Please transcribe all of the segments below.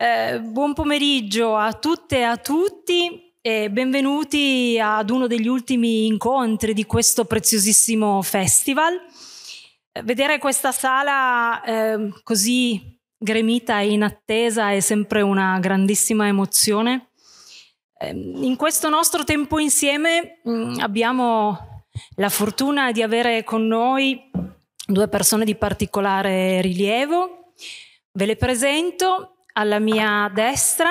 Eh, buon pomeriggio a tutte e a tutti e benvenuti ad uno degli ultimi incontri di questo preziosissimo festival. Eh, vedere questa sala eh, così gremita e in attesa è sempre una grandissima emozione. Ehm, in questo nostro tempo insieme mh, mm, abbiamo la fortuna di avere con noi due persone di particolare rilievo. Ve le presento, alla mia destra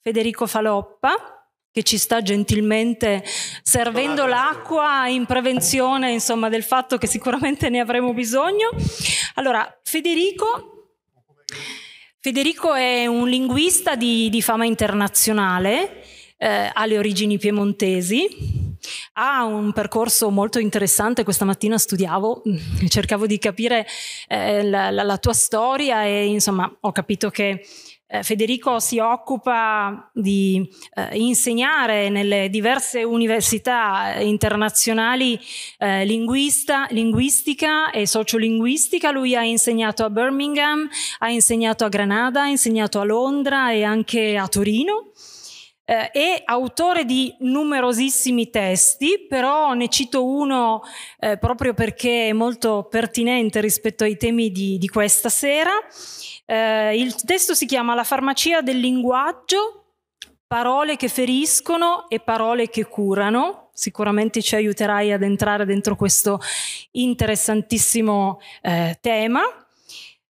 Federico Faloppa, che ci sta gentilmente servendo l'acqua in prevenzione insomma, del fatto che sicuramente ne avremo bisogno. Allora, Federico, Federico è un linguista di, di fama internazionale, eh, ha le origini piemontesi. Ha un percorso molto interessante, questa mattina studiavo, cercavo di capire eh, la, la, la, tua storia e insomma ho capito che eh, Federico si occupa di eh, insegnare nelle diverse università eh, internazionali eh, linguista, linguistica e sociolinguistica. Lui ha insegnato a Birmingham, ha insegnato a Granada, ha insegnato a Londra e anche a Torino. Eh, è autore di numerosissimi testi, però ne cito uno eh, proprio perché è molto pertinente rispetto ai temi di, di questa sera. Eh, il testo si chiama La farmacia del linguaggio, parole che feriscono e parole che curano. Sicuramente ci aiuterai ad entrare dentro questo interessantissimo eh, tema.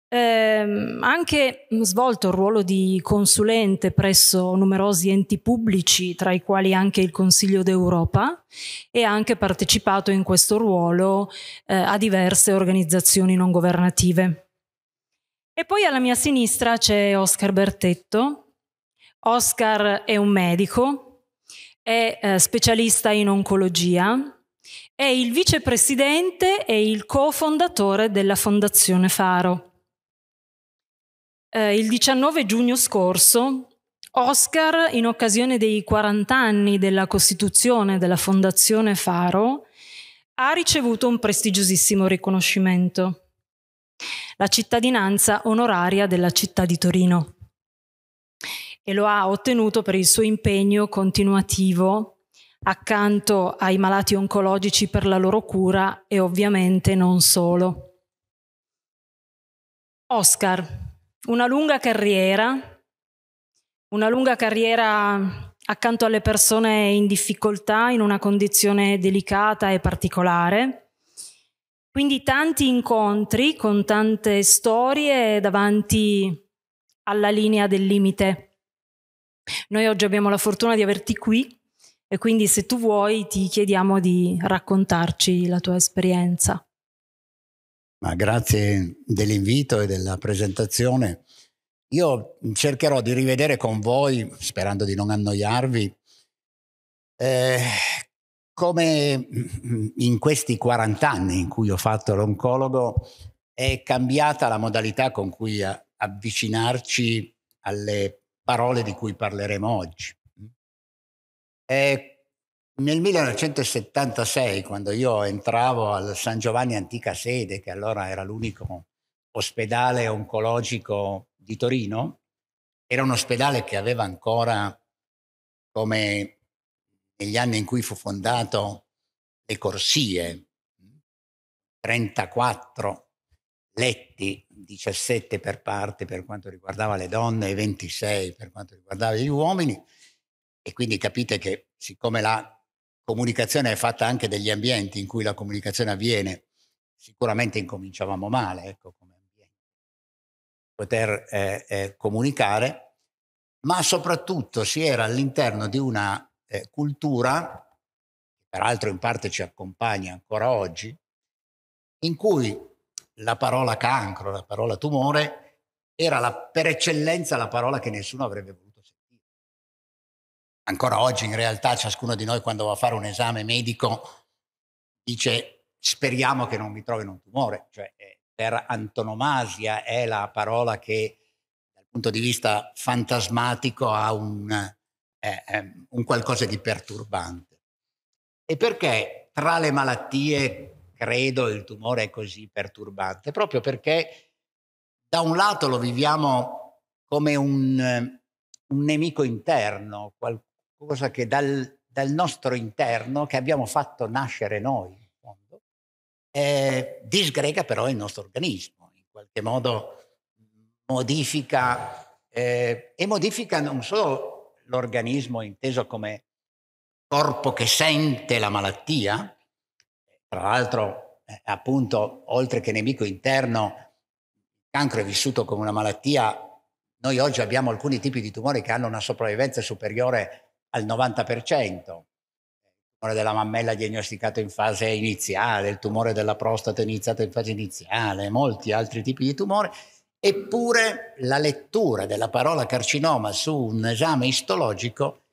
Eh, anche svolto il ruolo di consulente presso numerosi enti pubblici, tra i quali anche il Consiglio d'Europa, e anche partecipato in questo ruolo eh, a diverse organizzazioni non governative. E poi alla mia sinistra c'è Oscar Bertetto. Oscar è un medico, è eh, specialista in oncologia, è il vicepresidente e il cofondatore della Fondazione Faro. Eh, il 19 giugno scorso Oscar, in occasione dei 40 anni della costituzione della Fondazione Faro, ha ricevuto un prestigiosissimo riconoscimento la cittadinanza onoraria della città di Torino e lo ha ottenuto per il suo impegno continuativo accanto ai malati oncologici per la loro cura e ovviamente non solo. Oscar, una lunga carriera, una lunga carriera accanto alle persone in difficoltà, in una condizione delicata e particolare, quindi tanti incontri con tante storie davanti alla linea del limite. Noi oggi abbiamo la fortuna di averti qui e quindi se tu vuoi ti chiediamo di raccontarci la tua esperienza. Ma grazie dell'invito e della presentazione. Io cercherò di rivedere con voi, sperando di non annoiarvi, eh, come in questi 40 anni in cui ho fatto l'oncologo è cambiata la modalità con cui avvicinarci alle parole di cui parleremo oggi. E nel 1976, quando io entravo al San Giovanni Antica Sede, che allora era l'unico ospedale oncologico di Torino, era un ospedale che aveva ancora come negli anni in cui fu fondato le corsie, 34 letti, 17 per parte per quanto riguardava le donne e 26 per quanto riguardava gli uomini. E quindi capite che siccome la comunicazione è fatta anche degli ambienti in cui la comunicazione avviene, sicuramente incominciavamo male, ecco, come ambiente, poter eh, eh, comunicare, ma soprattutto si era all'interno di una eh, cultura, che peraltro in parte ci accompagna ancora oggi, in cui la parola cancro, la parola tumore, era la, per eccellenza la parola che nessuno avrebbe voluto sentire. Ancora oggi in realtà ciascuno di noi quando va a fare un esame medico dice speriamo che non mi trovino un tumore, cioè eh, per antonomasia è la parola che dal punto di vista fantasmatico ha un, è, è un qualcosa di perturbante. E perché tra le malattie, credo, il tumore è così perturbante? Proprio perché da un lato lo viviamo come un, un nemico interno, qualcosa che dal, dal, nostro interno, che abbiamo fatto nascere noi, in fondo, eh, disgrega però il nostro organismo, in qualche modo modifica eh, e modifica non solo l'organismo inteso come corpo che sente la malattia, tra l'altro eh, appunto oltre che nemico interno, il cancro è vissuto come una malattia, noi oggi abbiamo alcuni tipi di tumori che hanno una sopravvivenza superiore al 90%, il tumore della mammella diagnosticato in fase iniziale, il tumore della prostata iniziato in fase iniziale, molti altri tipi di tumori, Eppure la lettura della parola carcinoma su un esame istologico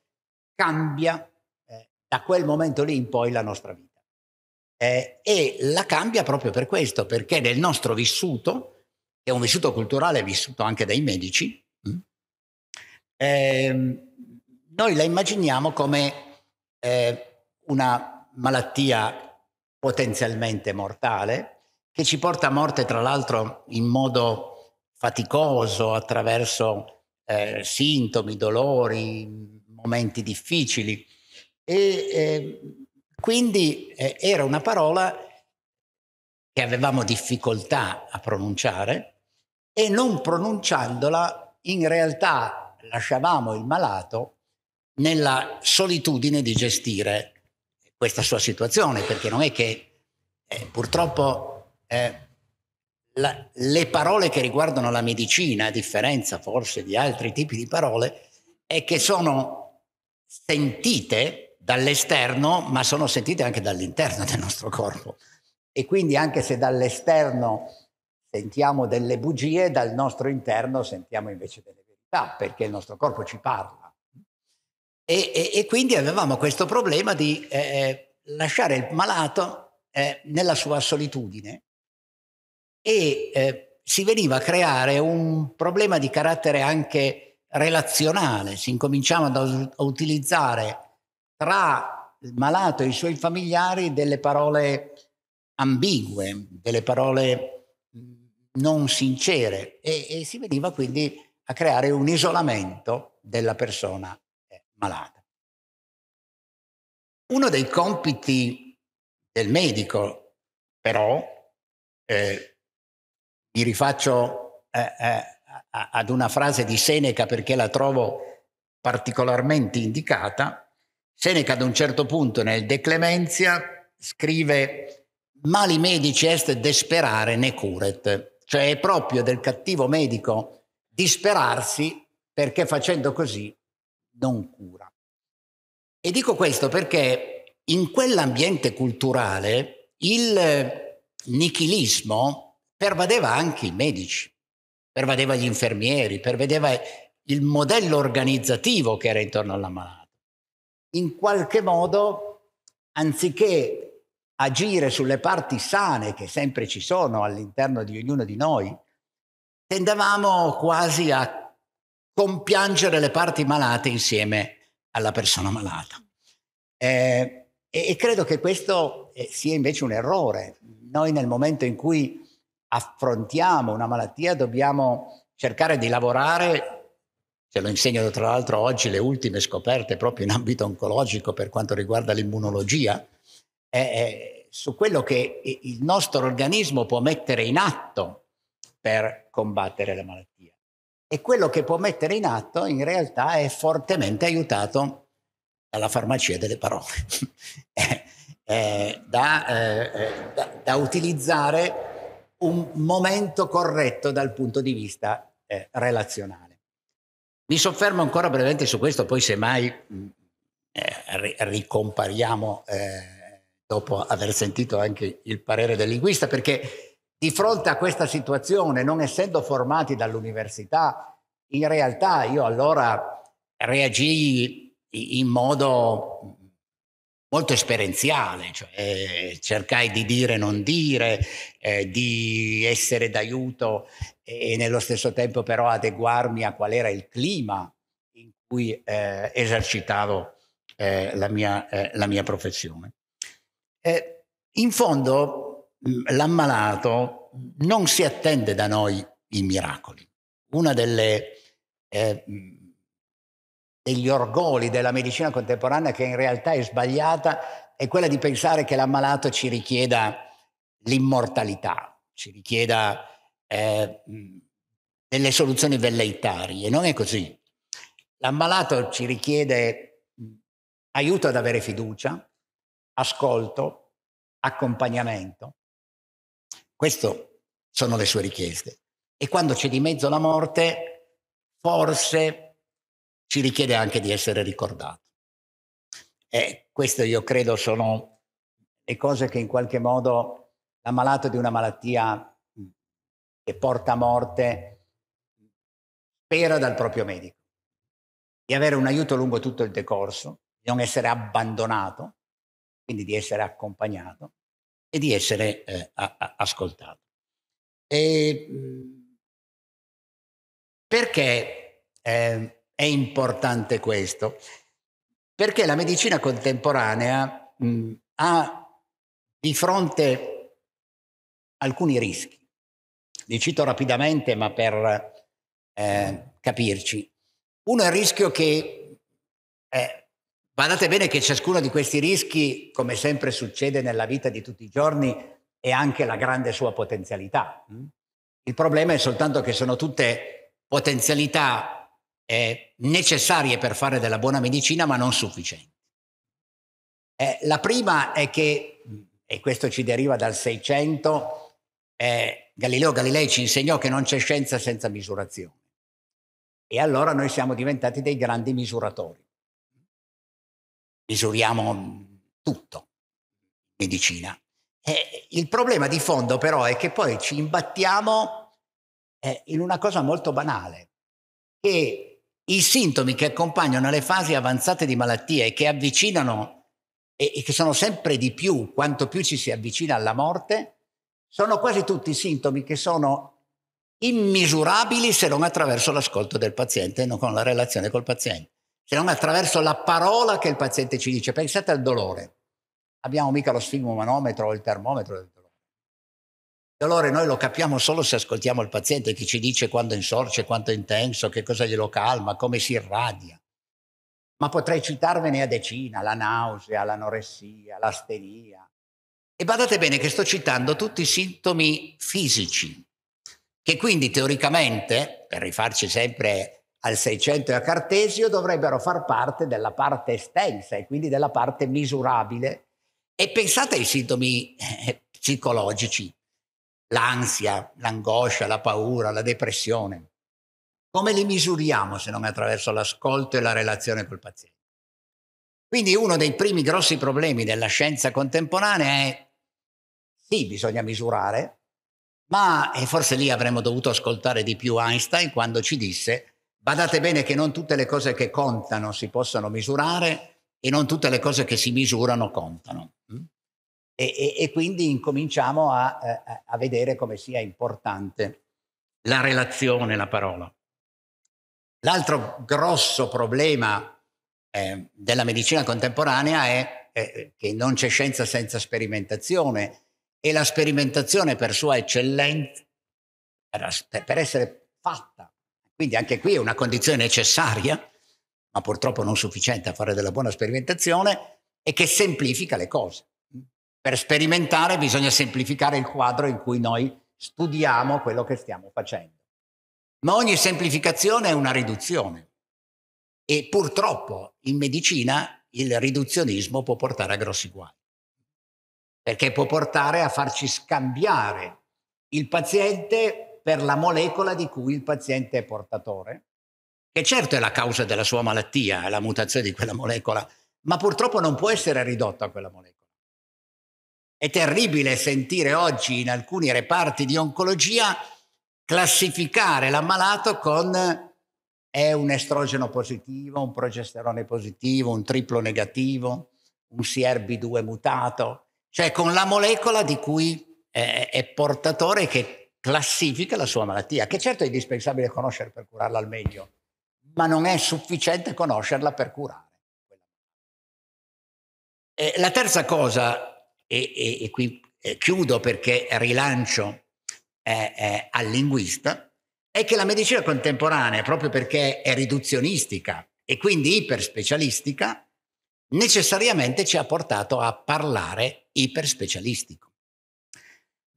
cambia eh, da quel momento lì in poi la nostra vita. Eh, e la cambia proprio per questo, perché nel nostro vissuto, che è un vissuto culturale vissuto anche dai medici, eh, noi la immaginiamo come eh, una malattia potenzialmente mortale, che ci porta a morte tra l'altro in modo faticoso attraverso eh, sintomi, dolori, momenti difficili. E eh, quindi eh, era una parola che avevamo difficoltà a pronunciare e non pronunciandola in realtà lasciavamo il malato nella solitudine di gestire questa sua situazione, perché non è che eh, purtroppo eh, la, le parole che riguardano la medicina, a differenza forse di altri tipi di parole, è che sono sentite dall'esterno, ma sono sentite anche dall'interno del nostro corpo. E quindi anche se dall'esterno sentiamo delle bugie, dal nostro interno sentiamo invece delle verità, perché il nostro corpo ci parla. E, e, e quindi avevamo questo problema di eh, eh lasciare il malato eh, nella sua solitudine e eh, si veniva a creare un problema di carattere anche relazionale, si incominciava ad, utilizzare tra il malato e i suoi familiari delle parole ambigue, delle parole non sincere e, e si veniva quindi a creare un isolamento della persona eh, malata. Uno dei compiti del medico, però, eh, mi rifaccio eh, eh, ad una frase di Seneca perché la trovo particolarmente indicata, Seneca ad un certo punto nel De Clemenzia scrive mali medici est desperare ne curet, cioè è proprio del cattivo medico disperarsi perché facendo così non cura. E dico questo perché in quell'ambiente culturale il nichilismo pervadeva anche i medici, pervadeva gli infermieri, pervadeva il modello organizzativo che era intorno alla all'ammalato. In qualche modo, anziché agire sulle parti sane che sempre ci sono all'interno di ognuno di noi, tendevamo quasi a compiangere le parti malate insieme alla persona malata. Eh, e, credo che questo eh, sia invece un errore. Noi nel momento in cui affrontiamo una malattia dobbiamo cercare di lavorare, ce lo insegnano tra l'altro oggi le ultime scoperte proprio in ambito oncologico per quanto riguarda l'immunologia, eh, su quello che il nostro organismo può mettere in atto per combattere la malattia. E quello che può mettere in atto in realtà è fortemente aiutato dalla farmacia delle parole, eh, da, eh, da, da utilizzare un momento corretto dal punto di vista eh, relazionale. Mi soffermo ancora brevemente su questo, poi semmai mm, eh, ricompariamo eh, dopo aver sentito anche il parere del linguista, perché di fronte a questa situazione, non essendo formati dall'università, in realtà io allora reagii in modo molto esperienziale, cioè eh, cercai di dire non dire, eh, di essere d'aiuto e, e nello stesso tempo però adeguarmi a qual era il clima in cui eh, esercitavo eh, la, mia, eh, la, mia, professione. Eh, in fondo mm, l'ammalato non si attende da noi i miracoli. Una delle mm, degli orgogli della medicina contemporanea che in realtà è sbagliata è quella di pensare che l'ammalato ci richieda l'immortalità, ci richieda eh, delle soluzioni velleitarie. Non è così. L'ammalato ci richiede aiuto ad avere fiducia, ascolto, accompagnamento. Queste sono le sue richieste. E quando c'è di mezzo la morte, forse ci richiede anche di essere ricordato. E questo io credo sono le cose che in qualche modo l'ammalato di una malattia che porta a morte spera dal proprio medico, di avere un aiuto lungo tutto il decorso, di non essere abbandonato, quindi di essere accompagnato e di essere eh, a, a, ascoltato. E, perché eh, è importante questo, perché la medicina contemporanea mh, ha di fronte alcuni rischi. Li cito rapidamente, ma per eh, capirci. Uno è il rischio che, eh, guardate bene che ciascuno di questi rischi, come sempre succede nella vita di tutti i giorni, è anche la grande sua potenzialità. Il problema è soltanto che sono tutte potenzialità eh, necessarie per fare della buona medicina, ma non sufficienti. Eh, la prima è che, e questo ci deriva dal Seicento, eh, Galileo Galilei ci insegnò che non c'è scienza senza misurazione. E allora noi siamo diventati dei grandi misuratori. Misuriamo tutto, medicina. Eh, il problema di fondo però è che poi ci imbattiamo eh, in una cosa molto banale, che i sintomi che accompagnano le fasi avanzate di malattia e che avvicinano e, che sono sempre di più quanto più ci si avvicina alla morte, sono quasi tutti sintomi che sono immisurabili se non attraverso l'ascolto del paziente, non con la relazione col paziente, se non attraverso la parola che il paziente ci dice. Pensate al dolore. Abbiamo mica lo sfigmomanometro o il termometro del dolore Dolore noi lo capiamo solo se ascoltiamo il paziente che ci dice quando insorce, quanto è intenso, che cosa glielo calma, come si irradia. Ma potrei citarvene a decina, la nausea, l'anoressia, l'astenia. E badate bene che sto citando tutti i sintomi fisici, che quindi teoricamente, per rifarci sempre al 600 e a Cartesio, dovrebbero far parte della parte estensa e quindi della parte misurabile. E pensate ai sintomi eh, psicologici l'ansia, l'angoscia, la paura, la depressione. Come li misuriamo se non attraverso l'ascolto e la relazione col paziente? Quindi uno dei primi grossi problemi della scienza contemporanea è sì, bisogna misurare, ma e forse lì avremmo dovuto ascoltare di più Einstein quando ci disse badate bene che non tutte le cose che contano si possono misurare e non tutte le cose che si misurano contano e, e, e quindi incominciamo a, a, vedere come sia importante la relazione, la parola. L'altro grosso problema eh, della medicina contemporanea è eh, che non c'è scienza senza sperimentazione e la sperimentazione per sua eccellenza, per, per essere fatta, quindi anche qui è una condizione necessaria, ma purtroppo non sufficiente a fare della buona sperimentazione, e che semplifica le cose. Per sperimentare bisogna semplificare il quadro in cui noi studiamo quello che stiamo facendo. Ma ogni semplificazione è una riduzione e purtroppo in medicina il riduzionismo può portare a grossi guai, perché può portare a farci scambiare il paziente per la molecola di cui il paziente è portatore, che certo è la causa della sua malattia, è la mutazione di quella molecola, ma purtroppo non può essere ridotta a quella molecola. È terribile sentire oggi in alcuni reparti di oncologia classificare l'ammalato con è un estrogeno positivo, un progesterone positivo, un triplo negativo, un CRB2 mutato, cioè con la molecola di cui è, portatore che classifica la sua malattia, che certo è indispensabile conoscere per curarla al meglio, ma non è sufficiente conoscerla per curare. la terza cosa e, e, e qui eh, chiudo perché rilancio eh, eh, al linguista, è che la medicina contemporanea, proprio perché è riduzionistica e quindi iperspecialistica, necessariamente ci ha portato a parlare iperspecialistico.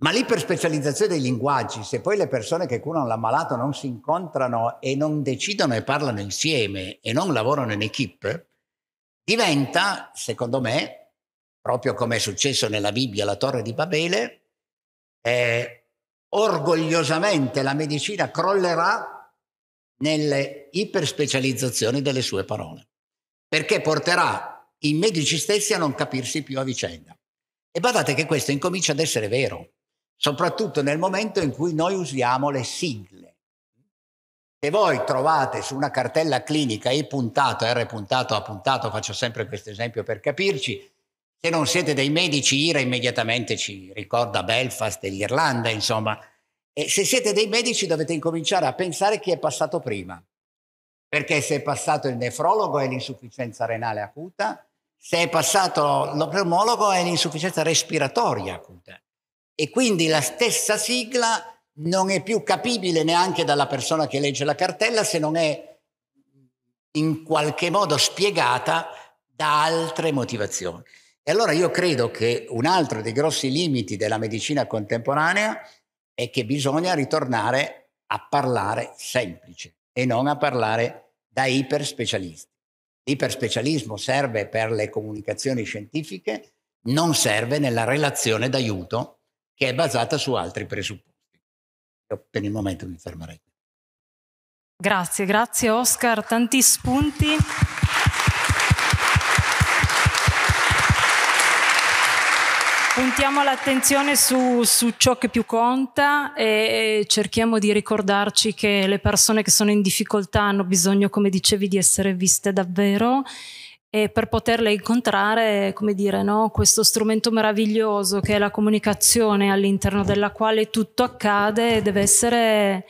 Ma l'iperspecializzazione dei linguaggi, se poi le persone che curano l'ammalato non si incontrano e non decidono e parlano insieme e non lavorano in equip, diventa, secondo me, proprio come è successo nella Bibbia, la torre di Babele, eh, orgogliosamente la medicina crollerà nelle iperspecializzazioni delle sue parole, perché porterà i medici stessi a non capirsi più a vicenda. E badate che questo incomincia ad essere vero, soprattutto nel momento in cui noi usiamo le sigle. Se voi trovate su una cartella clinica I puntato, R puntato, A puntato, faccio sempre questo esempio per capirci, se non siete dei medici, Ira immediatamente ci ricorda Belfast e l'Irlanda, insomma. E se siete dei medici dovete incominciare a pensare chi è passato prima, perché se è passato il nefrologo è l'insufficienza renale acuta, se è passato lo pneumologo è l'insufficienza respiratoria acuta. E quindi la stessa sigla non è più capibile neanche dalla persona che legge la cartella se non è in qualche modo spiegata da altre motivazioni. E allora io credo che un altro dei grossi limiti della medicina contemporanea è che bisogna ritornare a parlare semplice e non a parlare da iperspecialisti. L'iperspecialismo serve per le comunicazioni scientifiche, non serve nella relazione d'aiuto che è basata su altri presupposti. Io per il momento mi fermerei. Grazie, grazie Oscar, tanti spunti. Puntiamo l'attenzione su, su, ciò che più conta e, e cerchiamo di ricordarci che le persone che sono in difficoltà hanno bisogno, come dicevi, di essere viste davvero e per poterle incontrare, come dire, no? questo strumento meraviglioso che è la comunicazione all'interno della quale tutto accade deve essere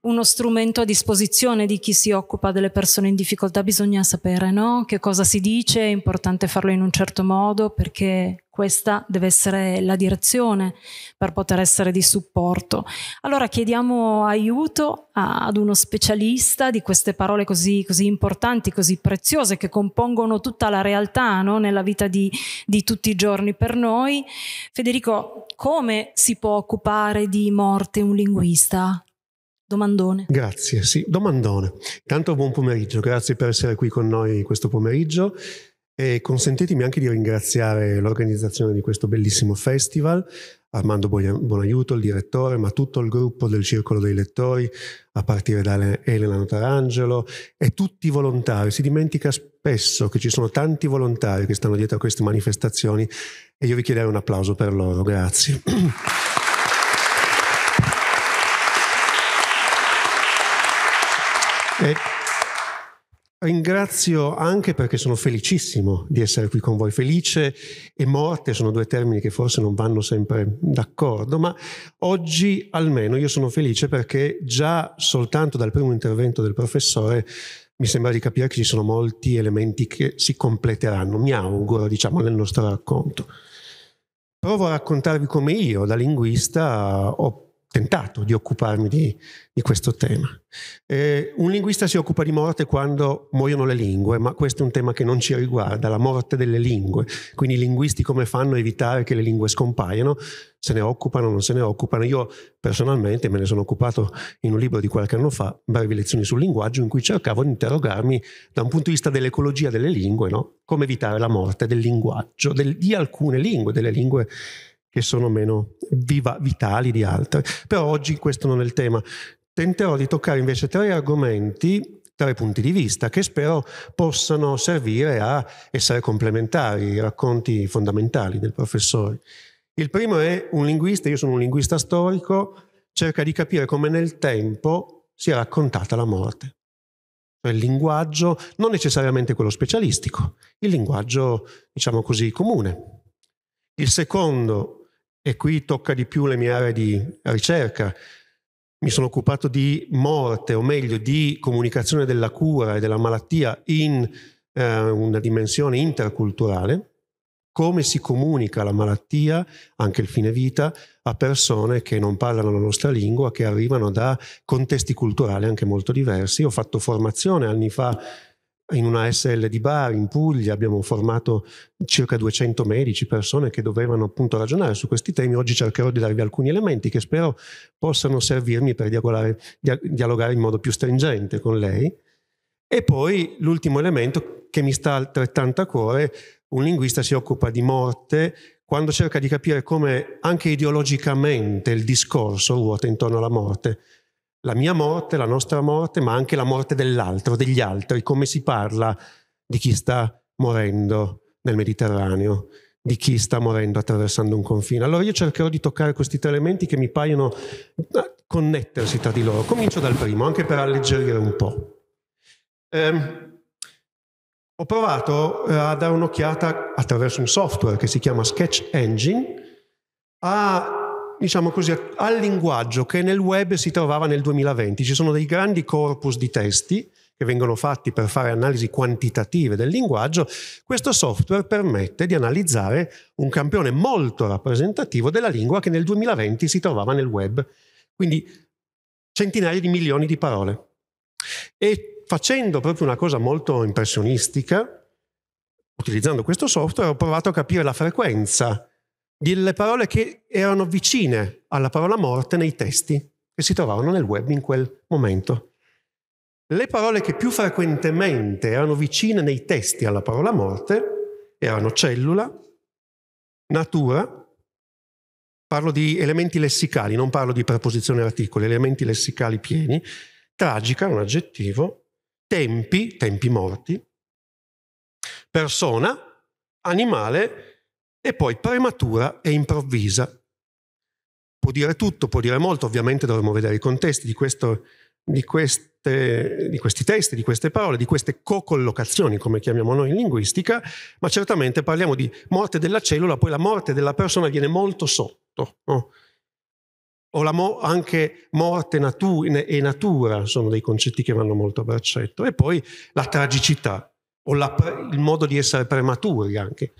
uno strumento a disposizione di chi si occupa delle persone in difficoltà. Bisogna sapere no? che cosa si dice, è importante farlo in un certo modo perché questa deve essere la direzione per poter essere di supporto. Allora chiediamo aiuto a, ad uno specialista di queste parole così, così, importanti, così preziose, che compongono tutta la realtà no? nella vita di, di tutti i giorni per noi. Federico, come si può occupare di morte un linguista? Domandone. Grazie, sì, domandone. Tanto buon pomeriggio, grazie per essere qui con noi questo pomeriggio. E consentitemi anche di ringraziare l'organizzazione di questo bellissimo festival, Armando Buonaiuto, il direttore, ma tutto il gruppo del Circolo dei Lettori, a partire da Elena Notarangelo e tutti i volontari. Si dimentica spesso che ci sono tanti volontari che stanno dietro a queste manifestazioni e io vi chiederei un applauso per loro. Grazie. e Ringrazio anche perché sono felicissimo di essere qui con voi. Felice e morte sono due termini che forse non vanno sempre d'accordo, ma oggi almeno io sono felice perché già soltanto dal primo intervento del professore mi sembra di capire che ci sono molti elementi che si completeranno, mi auguro, diciamo, nel nostro racconto. Provo a raccontarvi come io, da linguista, ho tentato di occuparmi di, di questo tema. Eh, un linguista si occupa di morte quando muoiono le lingue, ma questo è un tema che non ci riguarda, la morte delle lingue. Quindi i linguisti come fanno a evitare che le lingue scompaiano? Se ne occupano, non se ne occupano. Io personalmente me ne sono occupato in un libro di qualche anno fa, Brevi lezioni sul linguaggio, in cui cercavo di interrogarmi da un punto di vista dell'ecologia delle lingue, no? come evitare la morte del linguaggio, del, di alcune lingue, delle lingue che sono meno viva, vitali di altre. Però oggi questo non è il tema. Tenterò di toccare invece tre argomenti, tre punti di vista, che spero possano servire a essere complementari ai racconti fondamentali del professore. Il primo è un linguista, io sono un linguista storico, cerca di capire come nel tempo sia raccontata la morte. Cioè il linguaggio, non necessariamente quello specialistico, il linguaggio, diciamo così, comune. Il secondo e qui tocca di più le mie aree di ricerca. Mi sono occupato di morte, o meglio di comunicazione della cura e della malattia in eh, una dimensione interculturale, come si comunica la malattia, anche il fine vita, a persone che non parlano la nostra lingua, che arrivano da contesti culturali anche molto diversi. Ho fatto formazione anni fa in una SL di Bari, in Puglia, abbiamo formato circa 200 medici, persone che dovevano appunto ragionare su questi temi. Oggi cercherò di darvi alcuni elementi che spero possano servirmi per dialogare in modo più stringente con lei. E poi l'ultimo elemento che mi sta altrettanto a cuore, un linguista si occupa di morte quando cerca di capire come anche ideologicamente il discorso ruota intorno alla morte la mia morte, la nostra morte, ma anche la morte dell'altro, degli altri, come si parla di chi sta morendo nel Mediterraneo, di chi sta morendo attraversando un confine. Allora io cercherò di toccare questi tre elementi che mi paiono ah, connettersi tra di loro. Comincio dal primo, anche per alleggerire un po'. Eh, ho provato eh, a dare un'occhiata attraverso un software che si chiama Sketch Engine a diciamo così, al linguaggio che nel web si trovava nel 2020. Ci sono dei grandi corpus di testi che vengono fatti per fare analisi quantitative del linguaggio, questo software permette di analizzare un campione molto rappresentativo della lingua che nel 2020 si trovava nel web, quindi centinaia di milioni di parole. E facendo proprio una cosa molto impressionistica, utilizzando questo software, ho provato a capire la frequenza delle parole che erano vicine alla parola morte nei testi che si trovavano nel web in quel momento. Le parole che più frequentemente erano vicine nei testi alla parola morte erano cellula, natura, parlo di elementi lessicali, non parlo di preposizione articoli, elementi lessicali pieni, tragica, un aggettivo, tempi, tempi morti, persona, animale, e poi prematura e improvvisa. Può dire tutto, può dire molto, ovviamente dovremmo vedere i contesti di, questo, di, queste, di questi testi, di queste parole, di queste co-collocazioni, come chiamiamo noi in linguistica, ma certamente parliamo di morte della cellula, poi la morte della persona viene molto sotto. No? o mo- anche morte natu- e natura sono dei concetti che vanno molto a braccetto. E poi la tragicità o la pre- il modo di essere prematuri anche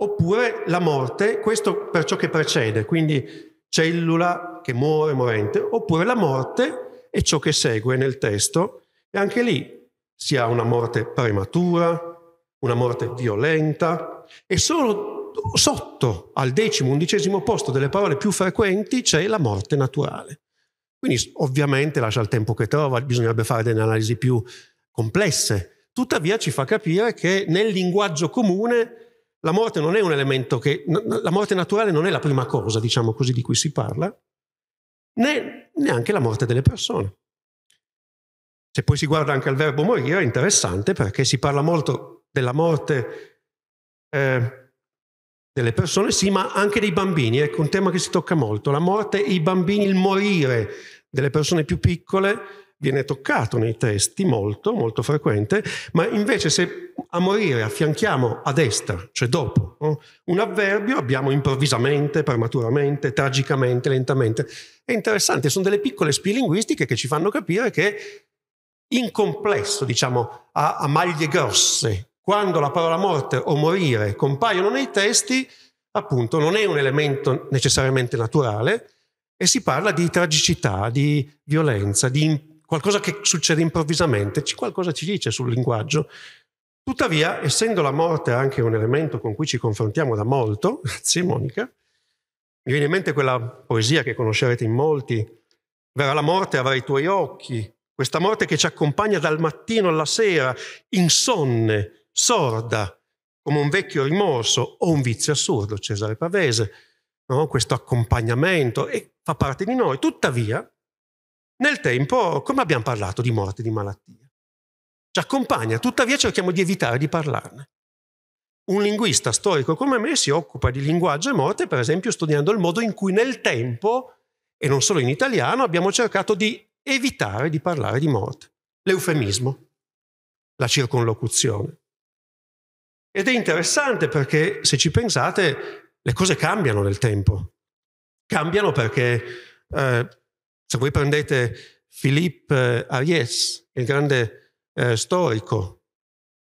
oppure la morte, questo per ciò che precede, quindi cellula che muore morente, oppure la morte e ciò che segue nel testo, e anche lì si ha una morte prematura, una morte violenta, e solo sotto al decimo, undicesimo posto delle parole più frequenti c'è la morte naturale. Quindi ovviamente lascia il tempo che trova, bisognerebbe fare delle analisi più complesse. Tuttavia ci fa capire che nel linguaggio comune la morte non è un elemento che... La morte naturale non è la prima cosa, diciamo così, di cui si parla, né neanche la morte delle persone. Se poi si guarda anche al verbo morire è interessante perché si parla molto della morte eh, delle persone, sì, ma anche dei bambini, ecco un tema che si tocca molto, la morte e i bambini, il morire delle persone più piccole viene toccato nei testi molto, molto frequente, ma invece se a morire affianchiamo a destra, cioè dopo, no? un avverbio abbiamo improvvisamente, prematuramente, tragicamente, lentamente. È interessante, sono delle piccole spie linguistiche che ci fanno capire che in complesso, diciamo, a, a maglie grosse, quando la parola morte o morire compaiono nei testi, appunto non è un elemento necessariamente naturale, e si parla di tragicità, di violenza, di qualcosa che succede improvvisamente, qualcosa ci dice sul linguaggio. Tuttavia, essendo la morte anche un elemento con cui ci confrontiamo da molto, grazie Monica, mi viene in mente quella poesia che conoscerete in molti, Verrà la morte, avrai i tuoi occhi, questa morte che ci accompagna dal mattino alla sera, insonne, sorda, come un vecchio rimorso o un vizio assurdo, Cesare Pavese, no? questo accompagnamento, e fa parte di noi. Tuttavia, nel tempo, come abbiamo parlato di morte e di malattia? Ci accompagna, tuttavia cerchiamo di evitare di parlarne. Un linguista storico come me si occupa di linguaggio e morte, per esempio, studiando il modo in cui nel tempo, e non solo in italiano, abbiamo cercato di evitare di parlare di morte. L'eufemismo, la circonlocuzione. Ed è interessante perché, se ci pensate, le cose cambiano nel tempo. Cambiano perché eh, se voi prendete Philippe eh, Ariès, il grande eh, storico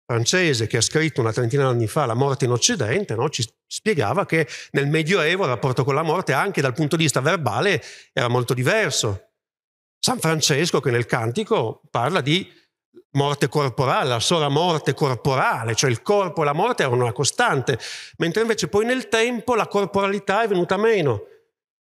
francese che ha scritto una trentina di anni fa La morte in Occidente, no? ci spiegava che nel Medioevo il rapporto con la morte anche dal punto di vista verbale era molto diverso. San Francesco che nel Cantico parla di morte corporale, la sola morte corporale, cioè il corpo e la morte erano una costante, mentre invece poi nel tempo la corporalità è venuta meno.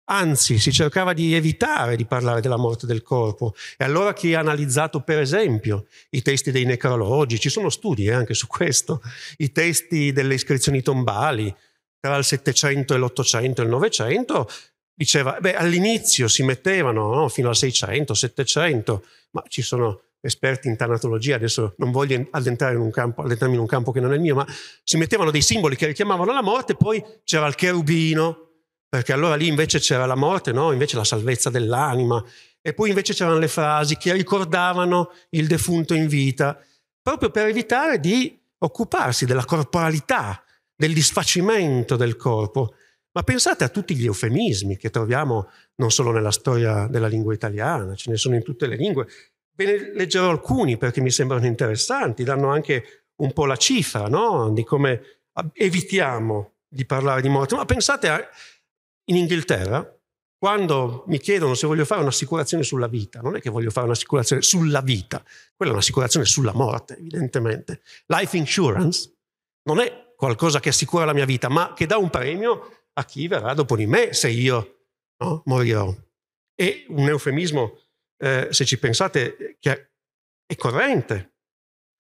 Anzi, si cercava di evitare di parlare della morte del corpo. E allora chi ha analizzato, per esempio, i testi dei necrologi, ci sono studi eh, anche su questo, i testi delle iscrizioni tombali tra il Settecento e l'Ottocento e il Novecento, diceva, beh, all'inizio si mettevano no, fino al 600, 700, ma ci sono esperti in tanatologia, adesso non voglio addentrare in un campo, addentrarmi in un campo che non è il mio, ma si mettevano dei simboli che richiamavano la morte, poi c'era il cherubino, perché allora lì invece c'era la morte, no? invece la salvezza dell'anima, e poi invece c'erano le frasi che ricordavano il defunto in vita, proprio per evitare di occuparsi della corporalità, del disfacimento del corpo. Ma pensate a tutti gli eufemismi che troviamo non solo nella storia della lingua italiana, ce ne sono in tutte le lingue. Ve ne leggerò alcuni perché mi sembrano interessanti, danno anche un po' la cifra no? di come evitiamo di parlare di morte. Ma pensate a, in Inghilterra, quando mi chiedono se voglio fare un'assicurazione sulla vita, non è che voglio fare un'assicurazione sulla vita, quella è un'assicurazione sulla morte, evidentemente. Life insurance non è qualcosa che assicura la mia vita, ma che dà un premio a chi verrà dopo di me se io no, morirò. E un eufemismo, eh, se ci pensate, che è corrente.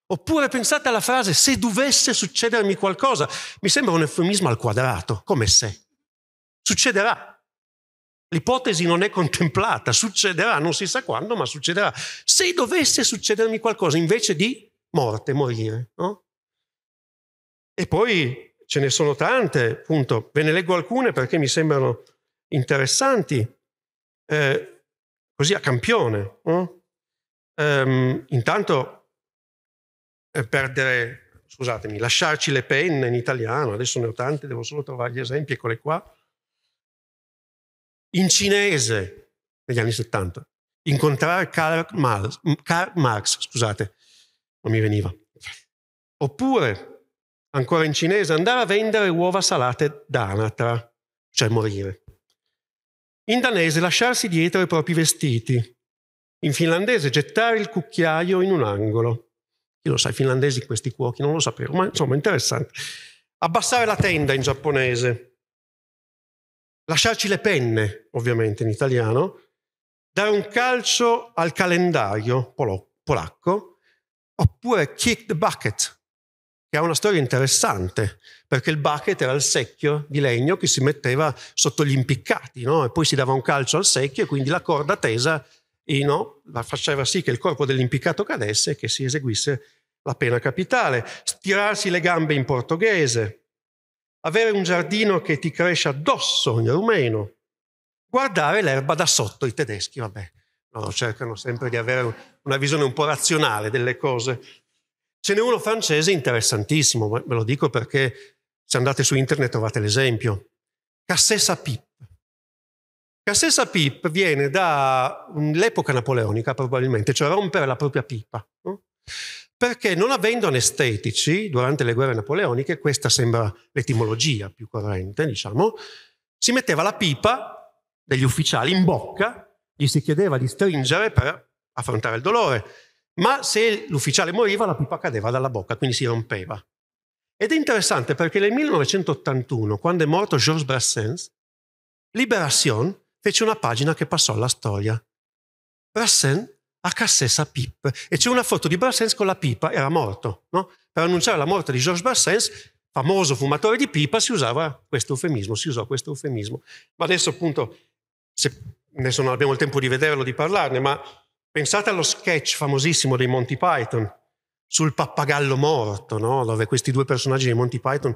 Oppure pensate alla frase se dovesse succedermi qualcosa. Mi sembra un eufemismo al quadrato, come se. Succederà. L'ipotesi non è contemplata, succederà, non si sa quando, ma succederà. Se dovesse succedermi qualcosa invece di morte, morire, no? E poi ce ne sono tante, appunto, ve ne leggo alcune perché mi sembrano interessanti, eh, così a campione. No? Ehm, intanto, eh, perdere, scusatemi, lasciarci le penne in italiano, adesso ne ho tante, devo solo trovare gli esempi, eccole qua in cinese negli anni 70. Incontrare Karl Marx, Karl Marx scusate, non mi veniva. Oppure, ancora in cinese, andare a vendere uova salate d'anatra, cioè morire. In danese lasciarsi dietro i propri vestiti. In finlandese gettare il cucchiaio in un angolo. Io lo sai, finlandesi questi cuochi, non lo sapevo, ma insomma interessante. Abbassare la tenda in giapponese lasciarci le penne, ovviamente in italiano, dare un calcio al calendario polo- polacco, oppure kick the bucket, che ha una storia interessante, perché il bucket era il secchio di legno che si metteva sotto gli impiccati, no? e poi si dava un calcio al secchio e quindi la corda tesa e, eh, no, faceva sì che il corpo dell'impiccato cadesse e che si eseguisse la pena capitale. Stirarsi le gambe in portoghese, avere un giardino che ti cresce addosso in rumeno, guardare l'erba da sotto, i tedeschi, vabbè, no, cercano sempre di avere una visione un po' razionale delle cose. Ce n'è uno francese interessantissimo, ve lo dico perché se andate su internet trovate l'esempio. Cassessa Pip. Cassessa Pip viene dall'epoca napoleonica probabilmente, cioè rompere la propria pipa. No? perché non avendo anestetici durante le guerre napoleoniche, questa sembra l'etimologia più corrente, diciamo, si metteva la pipa degli ufficiali in bocca, gli si chiedeva di stringere per affrontare il dolore, ma se l'ufficiale moriva la pipa cadeva dalla bocca, quindi si rompeva. Ed è interessante perché nel 1981, quando è morto Georges Brassens, Liberation fece una pagina che passò alla storia. Brassens a Cassessa Pip e c'è una foto di Brassens con la pipa, era morto. No? Per annunciare la morte di Georges Brassens, famoso fumatore di pipa, si usava questo eufemismo, si usò questo eufemismo. Ma adesso appunto, se, adesso non abbiamo il tempo di vederlo, di parlarne, ma pensate allo sketch famosissimo dei Monty Python sul pappagallo morto, no? dove questi due personaggi dei Monty Python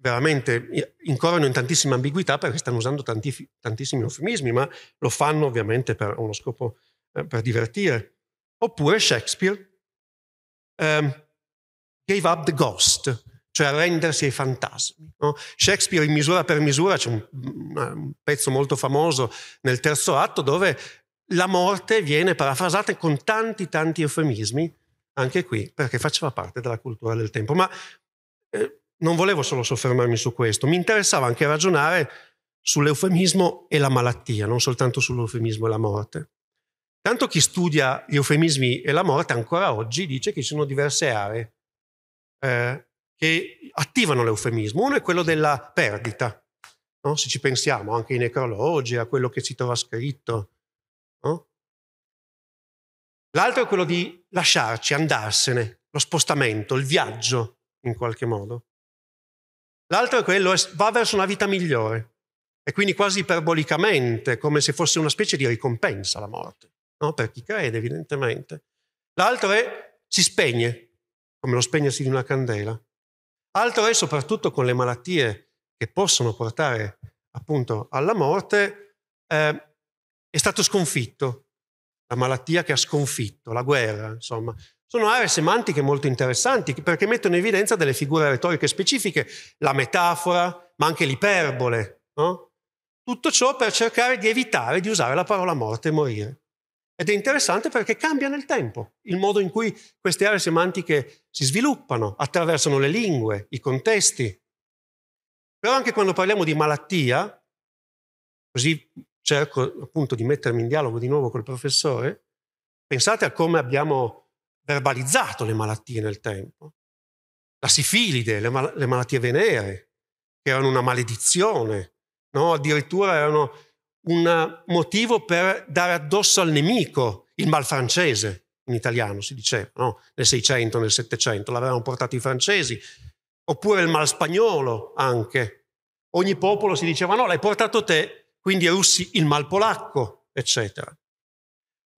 veramente incorrono in tantissima ambiguità perché stanno usando tanti, tantissimi eufemismi, ma lo fanno ovviamente per uno scopo eh, per divertire. Oppure Shakespeare um, gave up the ghost, cioè arrendersi ai fantasmi. No? Shakespeare in misura per misura, c'è un, un pezzo molto famoso nel terzo atto dove la morte viene parafrasata con tanti tanti eufemismi, anche qui, perché faceva parte della cultura del tempo. Ma eh, non volevo solo soffermarmi su questo, mi interessava anche ragionare sull'eufemismo e la malattia, non soltanto sull'eufemismo e la morte. Tanto chi studia gli eufemismi e la morte ancora oggi dice che ci sono diverse aree eh, che attivano l'eufemismo. Uno è quello della perdita, no? se ci pensiamo anche ai necrologi, a quello che si trova scritto. No? L'altro è quello di lasciarci, andarsene, lo spostamento, il viaggio in qualche modo. L'altro è quello, va verso una vita migliore e quindi quasi iperbolicamente, come se fosse una specie di ricompensa la morte no? per chi crede evidentemente. L'altro è si spegne, come lo spegnersi di una candela. Altro è soprattutto con le malattie che possono portare appunto alla morte, eh, è stato sconfitto, la malattia che ha sconfitto, la guerra, insomma. Sono aree semantiche molto interessanti perché mettono in evidenza delle figure retoriche specifiche, la metafora, ma anche l'iperbole. No? Tutto ciò per cercare di evitare di usare la parola morte e morire. Ed è interessante perché cambia nel tempo il modo in cui queste aree semantiche si sviluppano, attraversano le lingue, i contesti. Però anche quando parliamo di malattia, così cerco appunto di mettermi in dialogo di nuovo col professore, pensate a come abbiamo verbalizzato le malattie nel tempo. La sifilide, le, mal- le malattie venere, che erano una maledizione, no? addirittura erano un motivo per dare addosso al nemico il mal francese, in italiano si diceva, no? nel 600, nel 700, l'avevano portato i francesi, oppure il mal spagnolo anche. Ogni popolo si diceva no, l'hai portato te, quindi i russi il mal polacco, eccetera.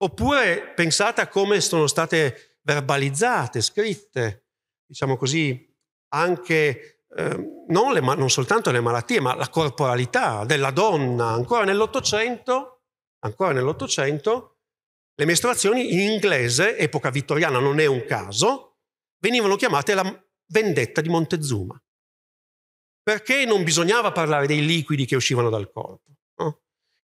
Oppure pensate a come sono state verbalizzate, scritte, diciamo così, anche Ehm, non, le, non, soltanto le malattie, ma la corporalità della donna. Ancora nell'Ottocento, ancora nell'Ottocento le mestruazioni in inglese, epoca vittoriana non è un caso, venivano chiamate la vendetta di Montezuma. Perché non bisognava parlare dei liquidi che uscivano dal corpo. No?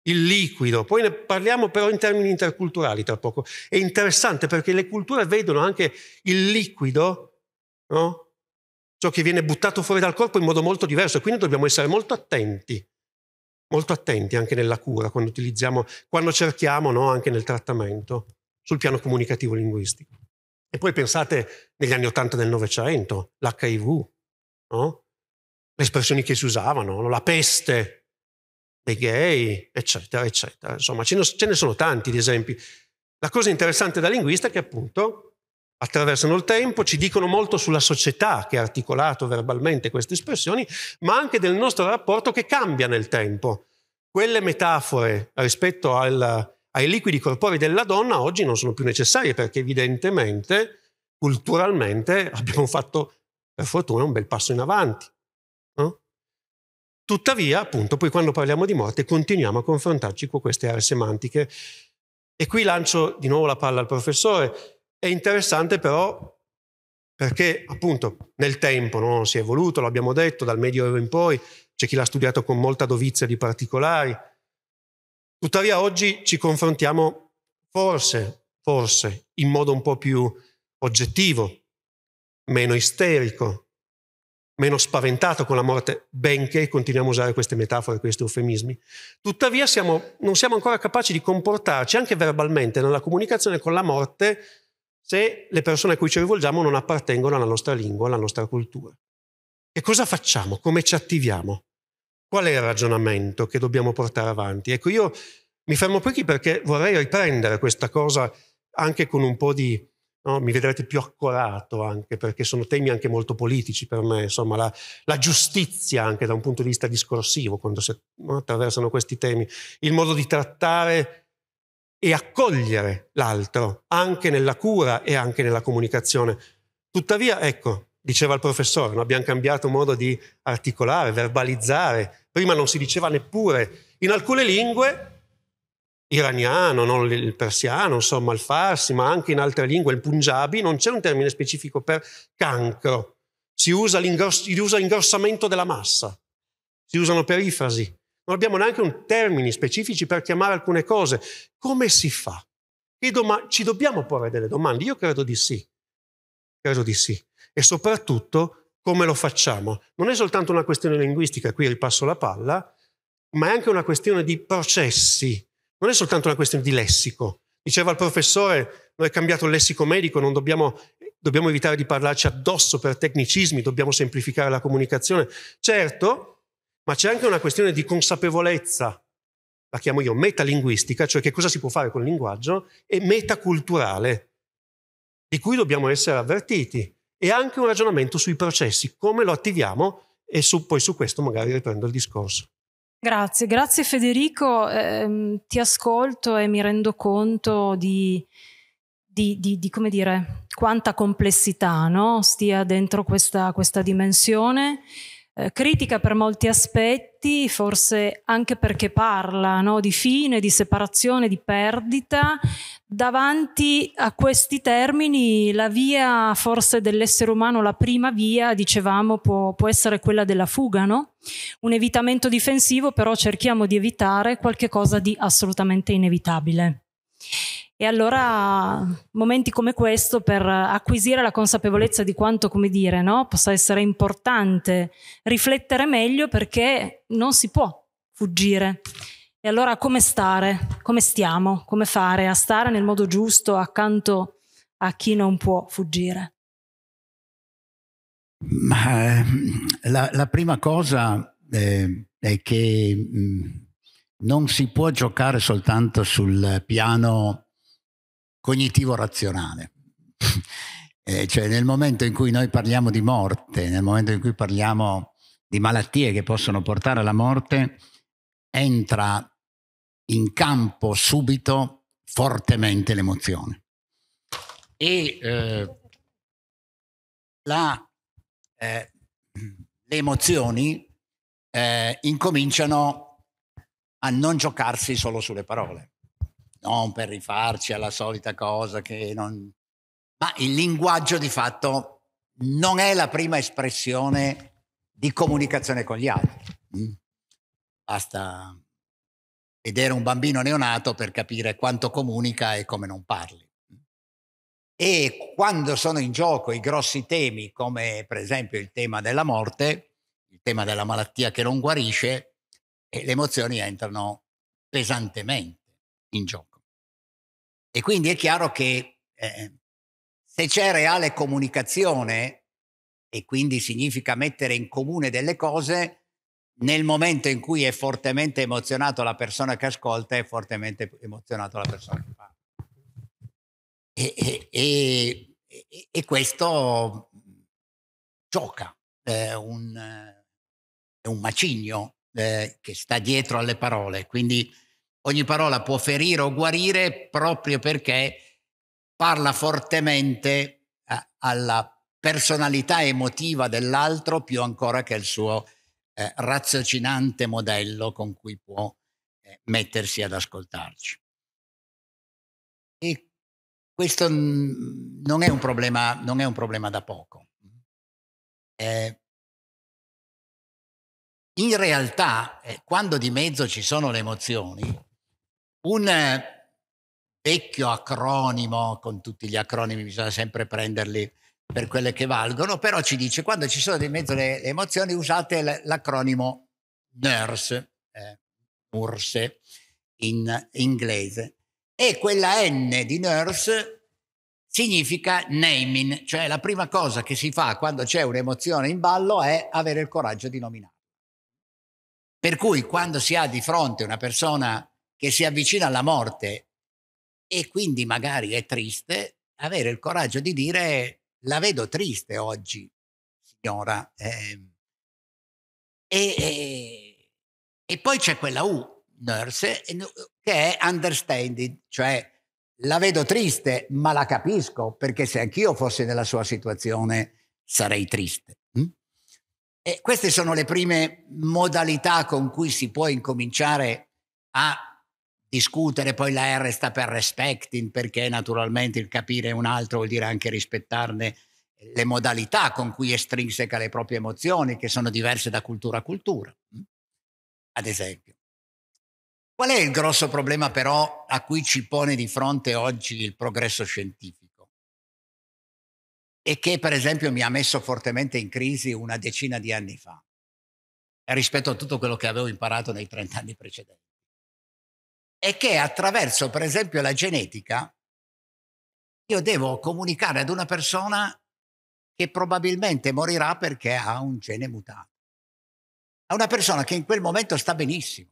il liquido. Poi ne parliamo però in termini interculturali tra poco. È interessante perché le culture vedono anche il liquido no? ciò che viene buttato fuori dal corpo in modo molto diverso e quindi dobbiamo essere molto attenti, molto attenti anche nella cura, quando utilizziamo, quando cerchiamo, no, anche nel trattamento, sul piano comunicativo linguistico. E poi pensate negli anni 80 del Novecento, l'HIV, no? le espressioni che si usavano, la peste dei gay, eccetera, eccetera. Insomma, ce ne sono tanti di esempi. La cosa interessante da linguista è che appunto attraversano il tempo, ci dicono molto sulla società che ha articolato verbalmente queste espressioni, ma anche del nostro rapporto che cambia nel tempo. Quelle metafore rispetto al, ai liquidi corporei della donna oggi non sono più necessarie perché evidentemente, culturalmente, abbiamo fatto, per fortuna, un bel passo in avanti. No? Tuttavia, appunto, poi quando parliamo di morte continuiamo a confrontarci con queste aree semantiche. E qui lancio di nuovo la palla al professore è interessante però perché appunto nel tempo no? si è evoluto, l'abbiamo detto, dal Medioevo in poi, c'è chi l'ha studiato con molta dovizia di particolari. Tuttavia oggi ci confrontiamo forse, forse, in modo un po' più oggettivo, meno isterico, meno spaventato con la morte, benché continuiamo a usare queste metafore, questi eufemismi. Tuttavia siamo, non siamo ancora capaci di comportarci anche verbalmente nella comunicazione con la morte se le persone a cui ci rivolgiamo non appartengono alla nostra lingua, alla nostra cultura. E cosa facciamo? Come ci attiviamo? Qual è il ragionamento che dobbiamo portare avanti? Ecco, io mi fermo qui perché vorrei riprendere questa cosa anche con un po' di... No, mi vedrete più accorato anche perché sono temi anche molto politici per me, insomma la, la giustizia anche da un punto di vista discorsivo quando si attraversano questi temi, il modo di trattare e accogliere l'altro, anche nella cura e anche nella comunicazione. Tuttavia, ecco, diceva il professore, no? abbiamo cambiato modo di articolare, verbalizzare, prima non si diceva neppure. In alcune lingue, iraniano, non il persiano, insomma il farsi, ma anche in altre lingue, il punjabi, non c'è un termine specifico per cancro. Si usa, l'ingross- l'ingrossamento della massa, si usano perifrasi, non abbiamo neanche un termine specifici per chiamare alcune cose. Come si fa? Doma- ci dobbiamo porre delle domande? Io credo di sì. Credo di sì. E soprattutto come lo facciamo? Non è soltanto una questione linguistica, qui ripasso la palla, ma è anche una questione di processi. Non è soltanto una questione di lessico. Diceva il professore, noi è cambiato il lessico medico, non dobbiamo dobbiamo evitare di parlarci addosso per tecnicismi, dobbiamo semplificare la comunicazione. Certo, ma c'è anche una questione di consapevolezza, la chiamo io metalinguistica, cioè che cosa si può fare con il linguaggio, e metaculturale, di cui dobbiamo essere avvertiti, e anche un ragionamento sui processi, come lo attiviamo e su, poi su questo magari riprendo il discorso. Grazie, grazie Federico, eh, ti ascolto e mi rendo conto di, di, di, di come dire, quanta complessità no? stia dentro questa, questa dimensione. Eh, critica per molti aspetti, forse anche perché parla no? di fine, di separazione, di perdita. Davanti a questi termini la via forse dell'essere umano, la prima via, dicevamo, può, può essere quella della fuga, no? Un evitamento difensivo, però cerchiamo di evitare qualcosa di assolutamente inevitabile. E allora momenti come questo per acquisire la consapevolezza di quanto, come dire, no? possa essere importante riflettere meglio perché non si può fuggire. E allora come stare? Come stiamo? Come fare a stare nel modo giusto accanto a chi non può fuggire? Ma, ehm, la, la, prima cosa eh, è che mh, mm, non si può giocare soltanto sul piano cognitivo-razionale. eh, cioè nel momento in cui noi parliamo di morte, nel momento in cui parliamo di malattie che possono portare alla morte, entra in campo subito fortemente l'emozione. E eh, la, eh, le emozioni eh, incominciano a non giocarsi solo sulle parole non per rifarci alla solita cosa che non... Ma il linguaggio di fatto non è la prima espressione di comunicazione con gli altri. Mm. Basta vedere un bambino neonato per capire quanto comunica e come non parli. Mm. E quando sono in gioco i grossi temi, come per esempio il tema della morte, il tema della malattia che non guarisce, eh, le emozioni entrano pesantemente in gioco. E quindi è chiaro che eh, se c'è reale comunicazione, e quindi significa mettere in comune delle cose, nel momento in cui è fortemente emozionato la persona che ascolta, è fortemente emozionato la persona che parla. E, e, e, e questo mm, gioca, eh, eh, è un, un macigno eh, che sta dietro alle parole. Quindi ogni parola può ferire o guarire proprio perché parla fortemente eh, alla personalità emotiva dell'altro più ancora che al suo eh, raziocinante modello con cui può eh, mettersi ad ascoltarci. E questo mm, non è un problema, non è un problema da poco. Eh, in realtà, eh, quando di mezzo ci sono le emozioni, un eh, vecchio acronimo, con tutti gli acronimi bisogna sempre prenderli per quelle che valgono, però ci dice quando ci sono di mezzo le, le emozioni usate l'acronimo NERS, eh, URSE in inglese, e quella N di NERS significa naming, cioè la prima cosa che si fa quando c'è un'emozione in ballo è avere il coraggio di nominarla. Per cui quando si ha di fronte una persona che si avvicina alla morte e quindi magari è triste, avere il coraggio di dire la vedo triste oggi, signora. Eh, e, e, e, poi c'è quella U, nurse, che è understanding, cioè la vedo triste, ma la capisco, perché se anch'io fossi nella sua situazione sarei triste. Mm? E queste sono le prime modalità con cui si può incominciare a discutere poi la R sta per respecting perché naturalmente il capire un altro vuol dire anche rispettarne le modalità con cui estrinseca le proprie emozioni che sono diverse da cultura a cultura, mm? ad esempio. Qual è il grosso problema però a cui ci pone di fronte oggi il progresso scientifico? E che per esempio mi ha messo fortemente in crisi una decina di anni fa rispetto a tutto quello che avevo imparato nei trent'anni precedenti è che attraverso, per esempio, la genetica, io devo comunicare ad una persona che probabilmente morirà perché ha un gene mutato, a una persona che in quel momento sta benissimo,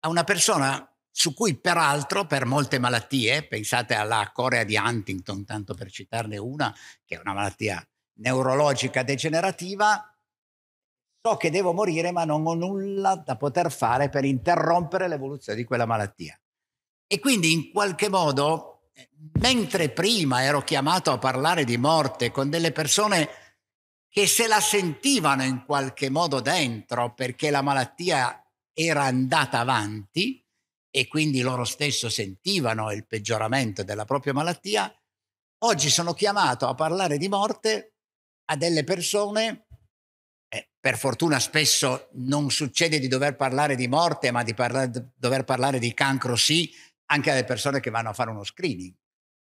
a una persona su cui peraltro per molte malattie, pensate alla corea di Huntington, tanto per citarne una, che è una malattia neurologica degenerativa, So che devo morire, ma non ho nulla da poter fare per interrompere l'evoluzione di quella malattia. E quindi in qualche modo, eh, mentre prima ero chiamato a parlare di morte con delle persone che se la sentivano in qualche modo dentro perché la malattia era andata avanti e quindi loro stesso sentivano il peggioramento della propria malattia, oggi sono chiamato a parlare di morte a delle persone per fortuna spesso non succede di dover parlare di morte, ma di parla- dover parlare di cancro sì, anche alle persone che vanno a fare uno screening,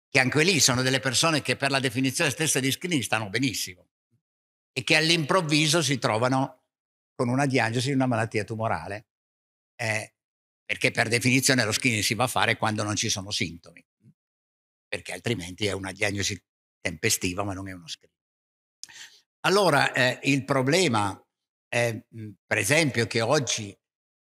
che anche lì sono delle persone che per la definizione stessa di screening stanno benissimo e che all'improvviso si trovano con una diagnosi di una malattia tumorale, eh, perché per definizione lo screening si va a fare quando non ci sono sintomi, perché altrimenti è una diagnosi tempestiva ma non è uno screening. Allora eh, il problema eh, per esempio, che oggi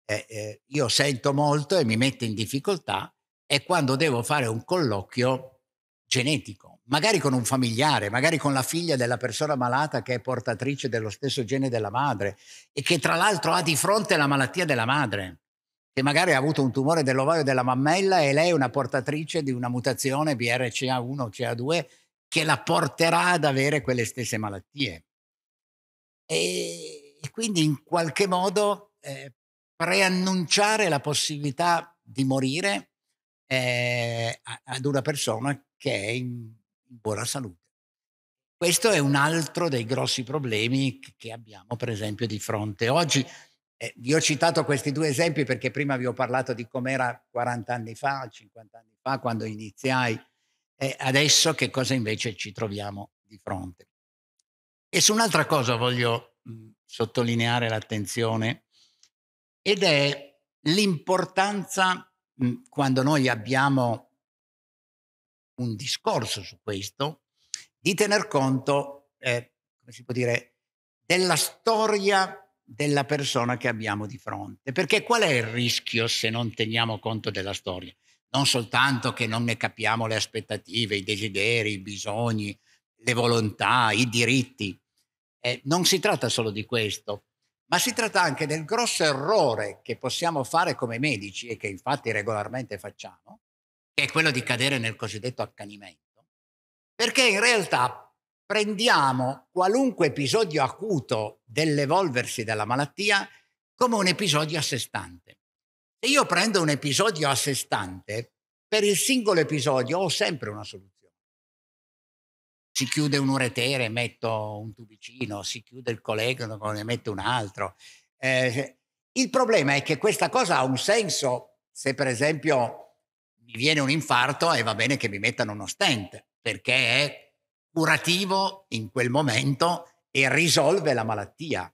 eh, eh, io sento molto e mi mette in difficoltà è quando devo fare un colloquio genetico, magari con un familiare, magari con la figlia della persona malata che è portatrice dello stesso gene della madre e che tra l'altro ha di fronte la malattia della madre, che magari ha avuto un tumore dell'ovaio della mammella e lei è una portatrice di una mutazione BRCA1 o CA2 che la porterà ad avere quelle stesse malattie. E quindi in qualche modo eh, preannunciare la possibilità di morire eh, ad una persona che è in buona salute. Questo è un altro dei grossi problemi che abbiamo, per esempio, di fronte oggi. Eh, vi ho citato questi due esempi perché prima vi ho parlato di com'era 40 anni fa, 50 anni fa, quando iniziai, e adesso che cosa invece ci troviamo di fronte. E su un'altra cosa voglio sottolineare l'attenzione ed è l'importanza mhmm, quando noi abbiamo un discorso su questo di tener conto eh, come si può dire della storia della persona che abbiamo di fronte perché qual è il rischio se non teniamo conto della storia non soltanto che non ne capiamo le aspettative i desideri i bisogni le volontà i diritti eh, non si tratta solo di questo, ma si tratta anche del grosso errore che possiamo fare come medici e che infatti regolarmente facciamo, che è quello di cadere nel cosiddetto accanimento, perché in realtà prendiamo qualunque episodio acuto dell'evolversi della malattia come un episodio a sé stante. Se io prendo un episodio a sé stante, per il singolo episodio ho sempre una soluzione si chiude un uretere, e metto un tubicino, si chiude il collegano, e metto un altro. Eh, il problema è che questa cosa ha un senso se per esempio mi viene un infarto e va bene che mi mettano uno stent, perché è curativo in quel momento e risolve la malattia.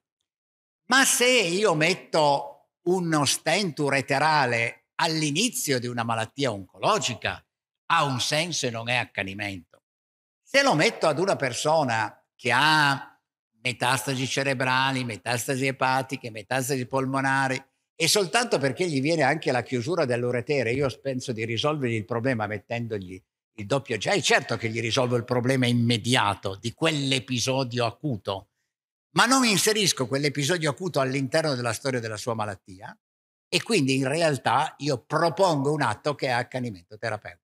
Ma se io metto uno stent ureterale all'inizio di una malattia oncologica, ha un senso e non è accanimento. Se lo metto ad una persona che ha metastasi cerebrali, metastasi epatiche, metastasi polmonari, e soltanto perché gli viene anche la chiusura dell'uretere, io penso di risolvergli il problema mettendogli il doppio J, eh, certo che gli risolvo il problema immediato di quell'episodio acuto, ma non inserisco quell'episodio acuto all'interno della storia della sua malattia e quindi in realtà io propongo un atto che è accanimento terapeutico.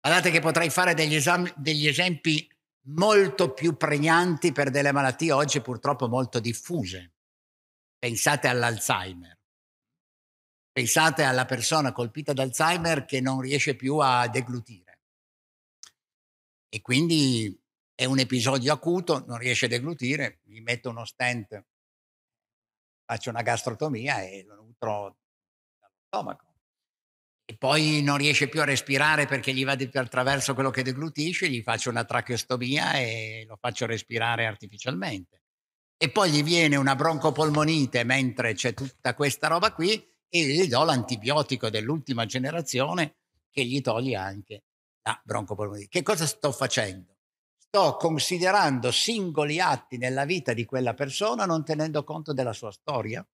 Guardate che potrei fare degli, esami, degli esempi molto più pregnanti per delle malattie oggi purtroppo molto diffuse. Pensate all'Alzheimer. Pensate alla persona colpita da Alzheimer che non riesce più a deglutire. E quindi è un episodio acuto, non riesce a deglutire, mi metto uno stent, faccio una gastrotomia e lo nutro dallo stomaco e poi non riesce più a respirare perché gli va di più attraverso quello che deglutisce, gli faccio una tracheostomia e lo faccio respirare artificialmente. E poi gli viene una broncopolmonite mentre c'è tutta questa roba qui e gli do l'antibiotico dell'ultima generazione che gli toglie anche la broncopolmonite. Che cosa sto facendo? Sto considerando singoli atti nella vita di quella persona non tenendo conto della sua storia,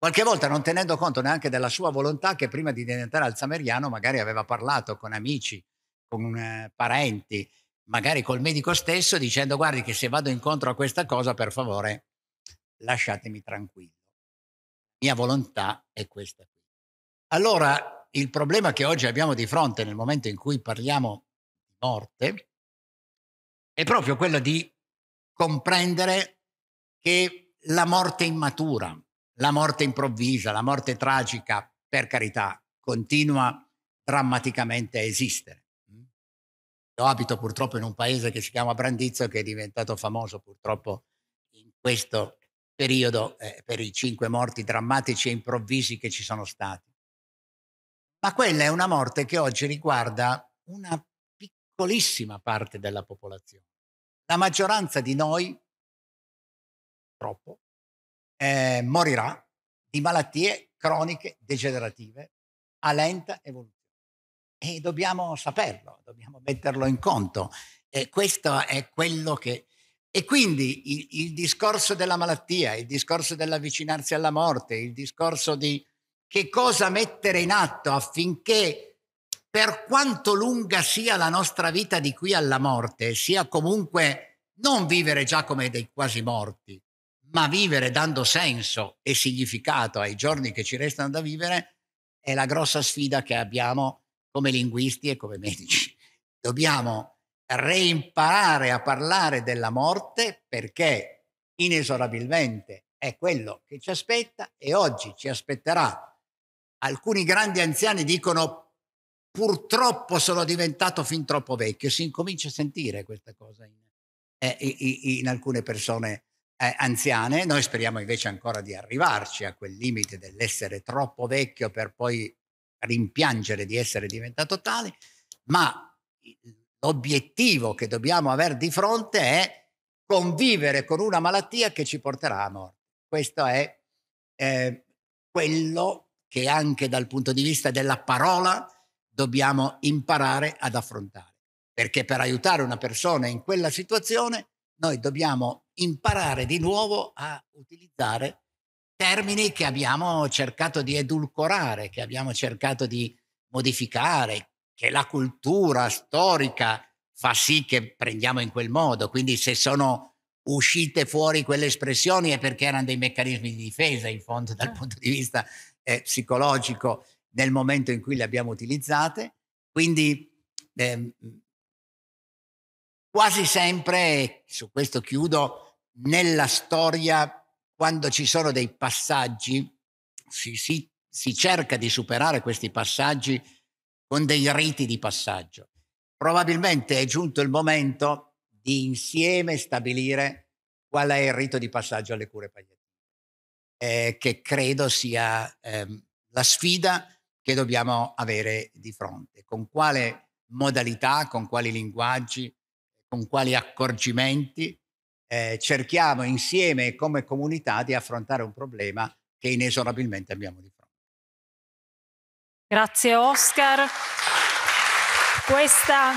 Qualche volta non tenendo conto neanche della sua volontà che prima di diventare alzameriano magari aveva parlato con amici, con eh, parenti, magari col medico stesso dicendo guardi che se vado incontro a questa cosa per favore lasciatemi tranquillo. Mia volontà è questa qui. Allora il problema che oggi abbiamo di fronte nel momento in cui parliamo di morte è proprio quello di comprendere che la morte immatura, la morte improvvisa, la morte tragica, per carità, continua drammaticamente a esistere. Io abito purtroppo in un paese che si chiama Brandizzo che è diventato famoso purtroppo in questo periodo eh, per i cinque morti drammatici e improvvisi che ci sono stati. Ma quella è una morte che oggi riguarda una piccolissima parte della popolazione. La maggioranza di noi, troppo, eh, morirà di malattie croniche degenerative a lenta evoluzione. E dobbiamo saperlo, dobbiamo metterlo in conto. E questo è quello che... E quindi il, il discorso della malattia, il discorso dell'avvicinarsi alla morte, il discorso di che cosa mettere in atto affinché per quanto lunga sia la nostra vita di qui alla morte, sia comunque non vivere già come dei quasi morti, ma vivere dando senso e significato ai giorni che ci restano da vivere è la grossa sfida che abbiamo come linguisti e come medici. Dobbiamo reimparare a parlare della morte perché inesorabilmente è quello che ci aspetta e oggi ci aspetterà. Alcuni grandi anziani dicono purtroppo sono diventato fin troppo vecchio, si incomincia a sentire questa cosa in, eh, in alcune persone eh, anziane, noi speriamo invece ancora di arrivarci a quel limite dell'essere troppo vecchio per poi rimpiangere di essere diventato tale, ma l'obiettivo che dobbiamo avere di fronte è convivere con una malattia che ci porterà a morte. Questo è eh, quello che anche dal punto di vista della parola dobbiamo imparare ad affrontare. Perché per aiutare una persona in quella situazione noi dobbiamo imparare di nuovo a utilizzare termini che abbiamo cercato di edulcorare, che abbiamo cercato di modificare, che la cultura storica fa sì che prendiamo in quel modo. Quindi se sono uscite fuori quelle espressioni è perché erano dei meccanismi di difesa, in fondo, dal ah. punto di vista eh, psicologico, nel momento in cui le abbiamo utilizzate. Quindi eh, quasi sempre, su questo chiudo, nella storia, quando ci sono dei passaggi, si, si, si cerca di superare questi passaggi con dei riti di passaggio. Probabilmente è giunto il momento di insieme stabilire qual è il rito di passaggio alle cure palliative, eh, che credo sia ehm, la sfida che dobbiamo avere di fronte, con quale modalità, con quali linguaggi, con quali accorgimenti eh, cerchiamo insieme come comunità di affrontare un problema che inesorabilmente abbiamo di fronte. Grazie Oscar. Questa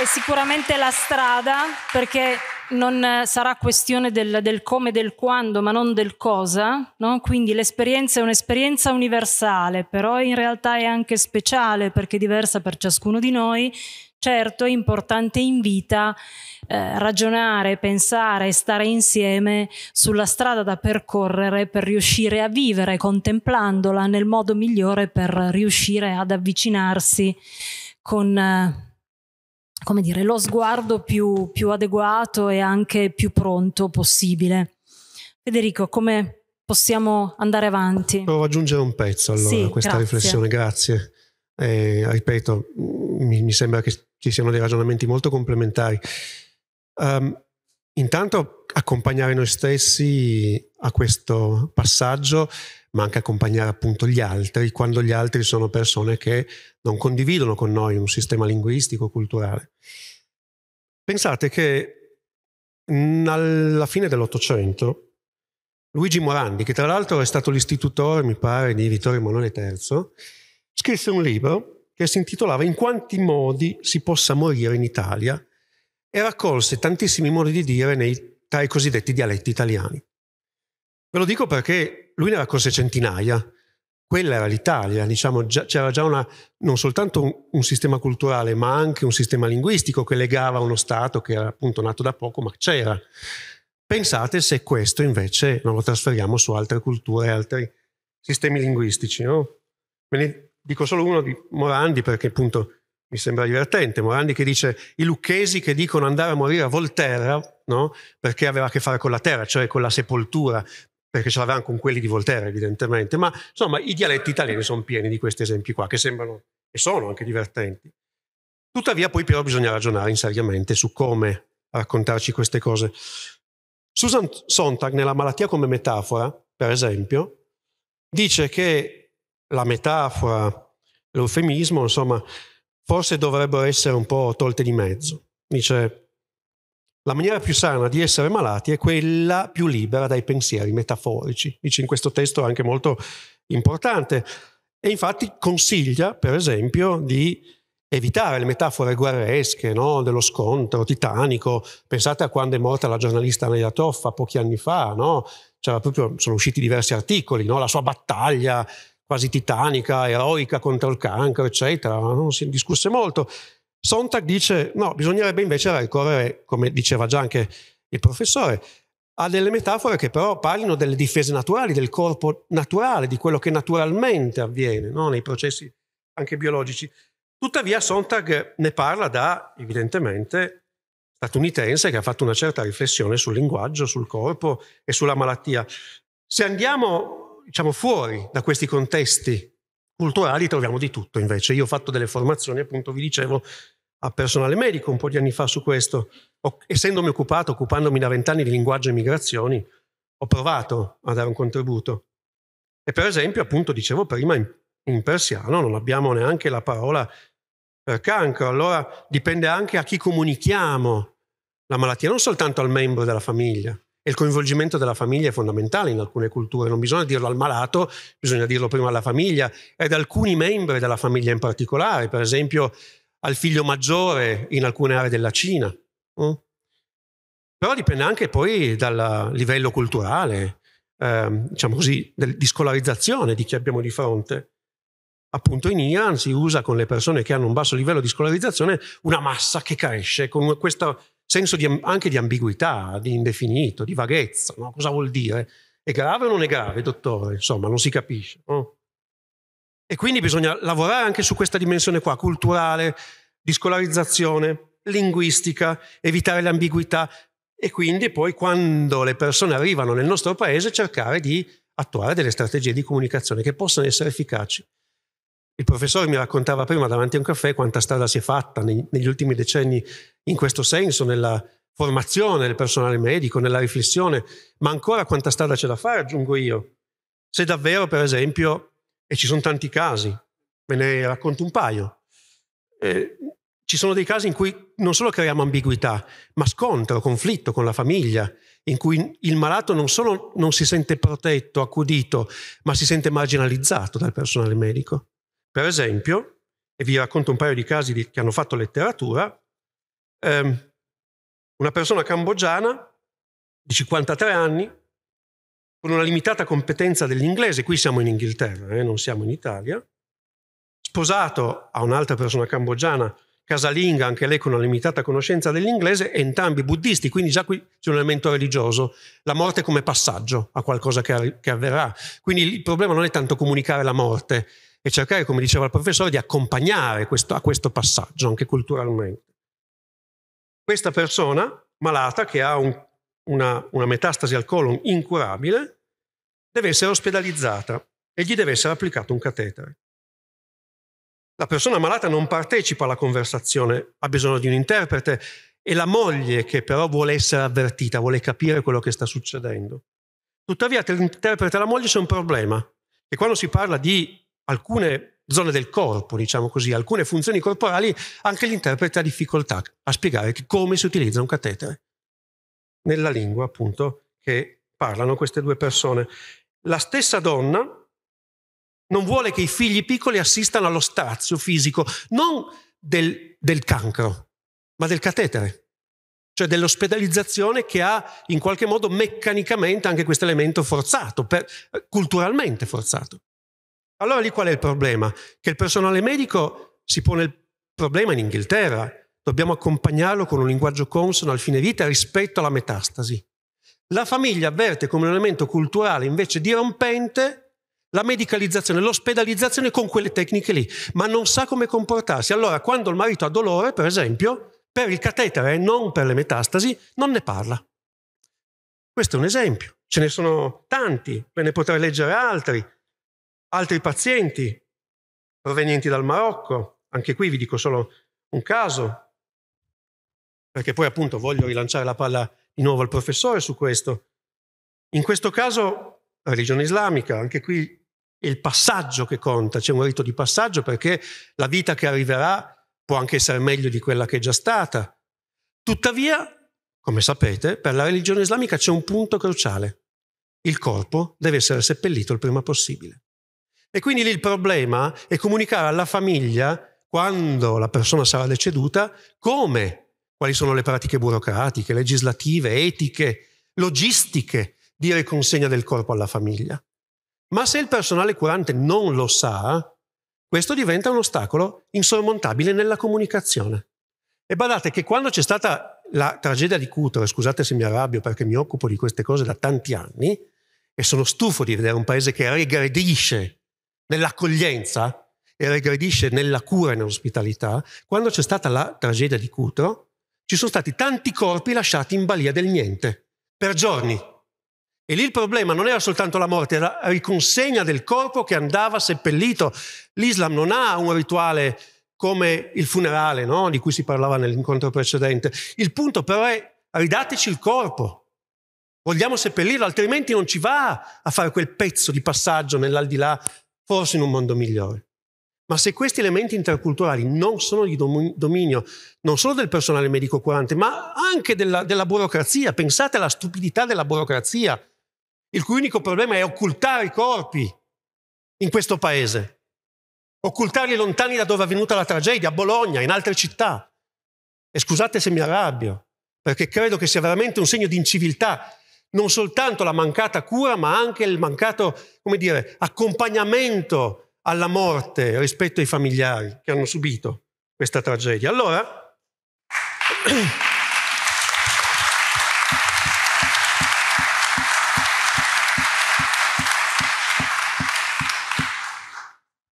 è sicuramente la strada perché non eh, sarà questione del, del come e del quando, ma non del cosa, no? quindi l'esperienza è un'esperienza universale, però in realtà è anche speciale perché è diversa per ciascuno di noi. Certo, è importante in vita eh, ragionare, pensare e stare insieme sulla strada da percorrere per riuscire a vivere contemplandola nel modo migliore per riuscire ad avvicinarsi con... Eh, come dire, lo sguardo più, più adeguato e anche più pronto possibile. Federico, come possiamo andare avanti? Provo ad aggiungere un pezzo allora sì, a questa grazie. riflessione, grazie. Eh, ripeto, mi, mi, sembra che ci siano dei ragionamenti molto complementari. Um, Intanto accompagnare noi stessi a questo passaggio, ma anche accompagnare appunto gli altri, quando gli altri sono persone che non condividono con noi un sistema linguistico, culturale. Pensate che mm, alla fine dell'Ottocento Luigi Morandi, che tra l'altro è stato l'istitutore, mi pare, di Vittorio Emanuele III, scrisse un libro che si intitolava In quanti modi si possa morire in Italia e raccolse tantissimi modi di dire nei, tra i cosiddetti dialetti italiani. Ve lo dico perché lui ne raccolse centinaia. Quella era l'Italia, diciamo, già, c'era già una, non soltanto un, un, sistema culturale, ma anche un sistema linguistico che legava uno Stato che era appunto nato da poco, ma c'era. Pensate se questo invece non lo trasferiamo su altre culture, altri sistemi linguistici, no? Ve ne dico solo uno di Morandi perché appunto mi sembra divertente, Morandi che dice i lucchesi che dicono andare a morire a Volterra, no? perché aveva a che fare con la terra, cioè con la sepoltura, perché ce l'avevano con quelli di Volterra evidentemente, ma insomma i dialetti italiani sono pieni di questi esempi qua, che sembrano e sono anche divertenti. Tuttavia poi però bisogna ragionare seriamente su come raccontarci queste cose. Susan Sontag nella malattia come metafora, per esempio, dice che la metafora, l'eufemismo, insomma, forse dovrebbero essere un po' tolte di mezzo. Dice, la maniera più sana di essere malati è quella più libera dai pensieri metaforici. Dice in questo testo anche molto importante. E infatti consiglia, per esempio, di evitare le metafore guerresche no? dello scontro titanico. Pensate a quando è morta la giornalista Neia Toffa pochi anni fa, no? C'era proprio, sono usciti diversi articoli, no? la sua battaglia quasi titanica, eroica contro il cancro, eccetera, non si discusse molto. Sontag dice no, bisognerebbe invece ricorrere, come diceva già anche il professore, a delle metafore che però parlino delle difese naturali, del corpo naturale, di quello che naturalmente avviene no? nei processi anche biologici. Tuttavia Sontag ne parla da, evidentemente, statunitense che ha fatto una certa riflessione sul linguaggio, sul corpo e sulla malattia. Se andiamo diciamo, fuori da questi contesti culturali troviamo di tutto invece. Io ho fatto delle formazioni, appunto vi dicevo, a personale medico un po' di anni fa su questo. Ho, essendomi occupato, occupandomi da vent'anni di linguaggio e migrazioni, ho provato a dare un contributo. E per esempio, appunto, dicevo prima, in, in persiano non abbiamo neanche la parola per cancro, allora dipende anche a chi comunichiamo la malattia, non soltanto al membro della famiglia. E il coinvolgimento della famiglia è fondamentale in alcune culture, non bisogna dirlo al malato, bisogna dirlo prima alla famiglia e ad alcuni membri della famiglia in particolare, per esempio al figlio maggiore in alcune aree della Cina. Mm? Però dipende anche poi dal livello culturale, eh, diciamo così, del, di scolarizzazione di chi abbiamo di fronte. Appunto in Iran si usa con le persone che hanno un basso livello di scolarizzazione una massa che cresce con questa senso di, anche di ambiguità, di indefinito, di vaghezza. No? Cosa vuol dire? È grave o non è grave, dottore? Insomma, non si capisce. No? E quindi bisogna lavorare anche su questa dimensione qua, culturale, di scolarizzazione, linguistica, evitare le ambiguità e quindi poi quando le persone arrivano nel nostro paese cercare di attuare delle strategie di comunicazione che possano essere efficaci. Il professore mi raccontava prima davanti a un caffè quanta strada si è fatta nei, negli ultimi decenni in questo senso, nella formazione del personale medico, nella riflessione, ma ancora quanta strada c'è da fare, aggiungo io. Se davvero, per esempio, e ci sono tanti casi, ve ne racconto un paio, eh, ci sono dei casi in cui non solo creiamo ambiguità, ma scontro, conflitto con la famiglia, in cui il malato non solo non si sente protetto, accudito, ma si sente marginalizzato dal personale medico. Per esempio, e vi racconto un paio di casi di, che hanno fatto letteratura, ehm, una persona cambogiana di 53 anni, con una limitata competenza dell'inglese, qui siamo in Inghilterra, eh, non siamo in Italia, sposato a un'altra persona cambogiana, casalinga, anche lei con una limitata conoscenza dell'inglese, entrambi buddisti, quindi già qui c'è un elemento religioso, la morte come passaggio a qualcosa che, che avverrà. Quindi il problema non è tanto comunicare la morte, e cercare, come diceva il professore, di accompagnare questo, a questo passaggio anche culturalmente. Questa persona malata che ha un, una, una metastasi al colon incurabile deve essere ospedalizzata e gli deve essere applicato un catetere. La persona malata non partecipa alla conversazione, ha bisogno di un interprete, è la moglie che però vuole essere avvertita, vuole capire quello che sta succedendo. Tuttavia, tra l'interprete e la moglie c'è un problema, che quando si parla di alcune zone del corpo, diciamo così, alcune funzioni corporali, anche l'interprete ha difficoltà a spiegare come si utilizza un catetere nella lingua, appunto, che parlano queste due persone. La stessa donna non vuole che i figli piccoli assistano allo strazio fisico, non del, del cancro, ma del catetere, cioè dell'ospedalizzazione che ha in qualche modo meccanicamente anche questo elemento forzato, per, culturalmente forzato. Allora lì qual è il problema? Che il personale medico si pone il problema in Inghilterra. Dobbiamo accompagnarlo con un linguaggio consono al fine vita rispetto alla metastasi. La famiglia avverte come un elemento culturale invece dirompente la medicalizzazione, l'ospedalizzazione con quelle tecniche lì, ma non sa come comportarsi. Allora, quando il marito ha dolore, per esempio, per il catetere e non per le metastasi, non ne parla. Questo è un esempio, ce ne sono tanti, ve ne potrei leggere altri altri pazienti provenienti dal Marocco, anche qui vi dico solo un caso, perché poi appunto voglio rilanciare la palla di nuovo al professore su questo. In questo caso la religione islamica, anche qui è il passaggio che conta, c'è un rito di passaggio perché la vita che arriverà può anche essere meglio di quella che è già stata. Tuttavia, come sapete, per la religione islamica c'è un punto cruciale. Il corpo deve essere seppellito il prima possibile. E quindi lì il problema è comunicare alla famiglia, quando la persona sarà deceduta, come, quali sono le pratiche burocratiche, legislative, etiche, logistiche di riconsegna del corpo alla famiglia. Ma se il personale curante non lo sa, questo diventa un ostacolo insormontabile nella comunicazione. E badate che quando c'è stata la tragedia di Cutro, scusate se mi arrabbio perché mi occupo di queste cose da tanti anni e sono stufo di vedere un paese che regredisce nell'accoglienza e regredisce nella cura e nell'ospitalità, quando c'è stata la tragedia di Cutro, ci sono stati tanti corpi lasciati in balia del niente, per giorni. E lì il problema non era soltanto la morte, era la riconsegna del corpo che andava seppellito. L'Islam non ha un rituale come il funerale, no? di cui si parlava nell'incontro precedente. Il punto però è ridateci il corpo. Vogliamo seppellirlo, altrimenti non ci va a fare quel pezzo di passaggio nell'aldilà forse in un mondo migliore. Ma se questi elementi interculturali non sono di dominio non solo del personale medico curante, ma anche della, della burocrazia, pensate alla stupidità della burocrazia, il cui unico problema è occultare i corpi in questo paese, occultarli lontani da dove è avvenuta la tragedia, a Bologna, in altre città. E scusate se mi arrabbio, perché credo che sia veramente un segno di inciviltà non soltanto la mancata cura, ma anche il mancato, come dire, accompagnamento alla morte rispetto ai familiari che hanno subito questa tragedia. Allora,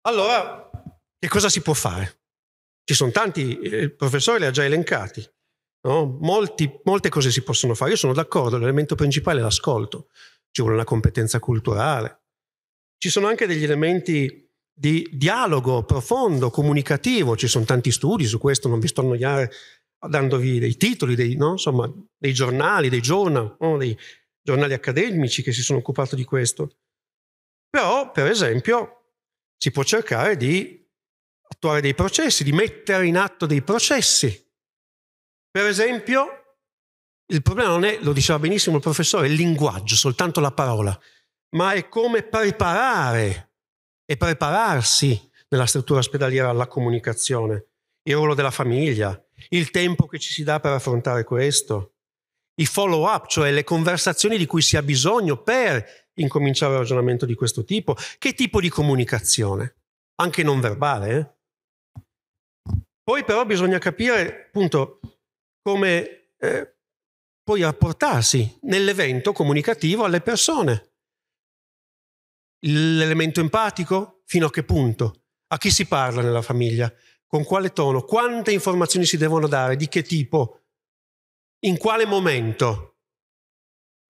allora che cosa si può fare? Ci sono tanti, eh, il professore li ha già elencati. No? Molti, molte cose si possono fare, io sono d'accordo, l'elemento principale è l'ascolto, ci vuole una competenza culturale. Ci sono anche degli elementi di dialogo profondo, comunicativo, ci sono tanti studi su questo, non vi sto a annoiare dandovi dei titoli, dei, no? Insomma, dei giornali, dei journal, no? dei giornali accademici che si sono occupati di questo. Però, per esempio, si può cercare di attuare dei processi, di mettere in atto dei processi per esempio, il problema non è, lo diceva benissimo il professore, il linguaggio, soltanto la parola, ma è come preparare e prepararsi nella struttura ospedaliera alla comunicazione, il ruolo della famiglia, il tempo che ci si dà per affrontare questo, i follow-up, cioè le conversazioni di cui si ha bisogno per incominciare un ragionamento di questo tipo, che tipo di comunicazione, anche non verbale. Eh? Poi però bisogna capire, appunto, come eh, poi apportarsi nell'evento comunicativo alle persone. L'elemento empatico, fino a che punto? A chi si parla nella famiglia? Con quale tono? Quante informazioni si devono dare? Di che tipo? In quale momento?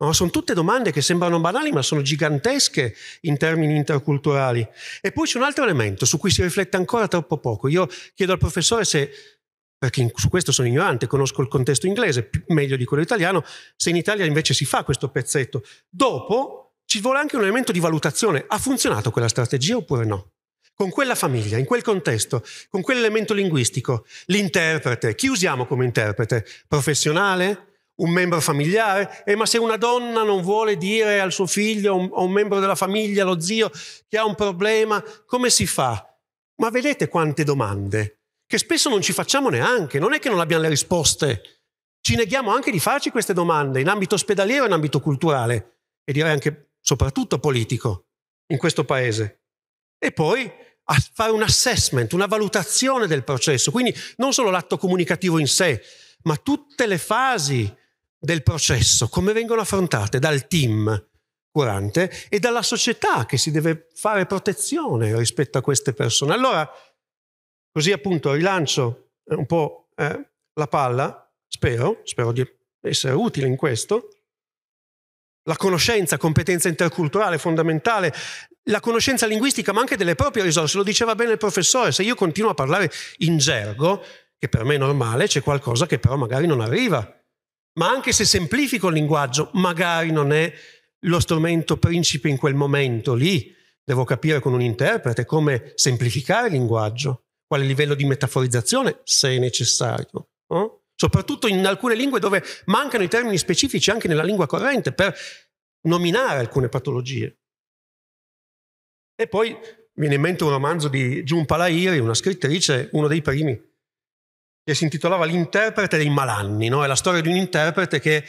No, sono tutte domande che sembrano banali, ma sono gigantesche in termini interculturali. E poi c'è un altro elemento su cui si riflette ancora troppo poco. Io chiedo al professore se perché su questo sono ignorante, conosco il contesto inglese meglio di quello italiano, se in Italia invece si fa questo pezzetto. Dopo ci vuole anche un elemento di valutazione, ha funzionato quella strategia oppure no? Con quella famiglia, in quel contesto, con quell'elemento linguistico, l'interprete, chi usiamo come interprete? Professionale? Un membro familiare? Eh, ma se una donna non vuole dire al suo figlio o a un membro della famiglia, lo zio, che ha un problema, come si fa? Ma vedete quante domande che spesso non ci facciamo neanche, non è che non abbiamo le risposte, ci neghiamo anche di farci queste domande in ambito ospedaliero e in ambito culturale e direi anche soprattutto politico in questo paese. E poi fare un assessment, una valutazione del processo, quindi non solo l'atto comunicativo in sé, ma tutte le fasi del processo, come vengono affrontate dal team curante e dalla società che si deve fare protezione rispetto a queste persone. Allora, Così appunto rilancio eh, un po' eh, la palla, spero, spero di essere utile in questo. La conoscenza, competenza interculturale fondamentale, la conoscenza linguistica ma anche delle proprie risorse, lo diceva bene il professore, se io continuo a parlare in gergo, che per me è normale, c'è qualcosa che però magari non arriva. Ma anche se semplifico il linguaggio, magari non è lo strumento principe in quel momento lì. Devo capire con un interprete come semplificare il linguaggio quale livello di metaforizzazione, se è necessario. No? Eh? Soprattutto in alcune lingue dove mancano i termini specifici anche nella lingua corrente per nominare alcune patologie. E poi viene in mente un romanzo di Giunpa Palahiri, una scrittrice, uno dei primi, che si intitolava L'interprete dei malanni, no? è la storia di un interprete che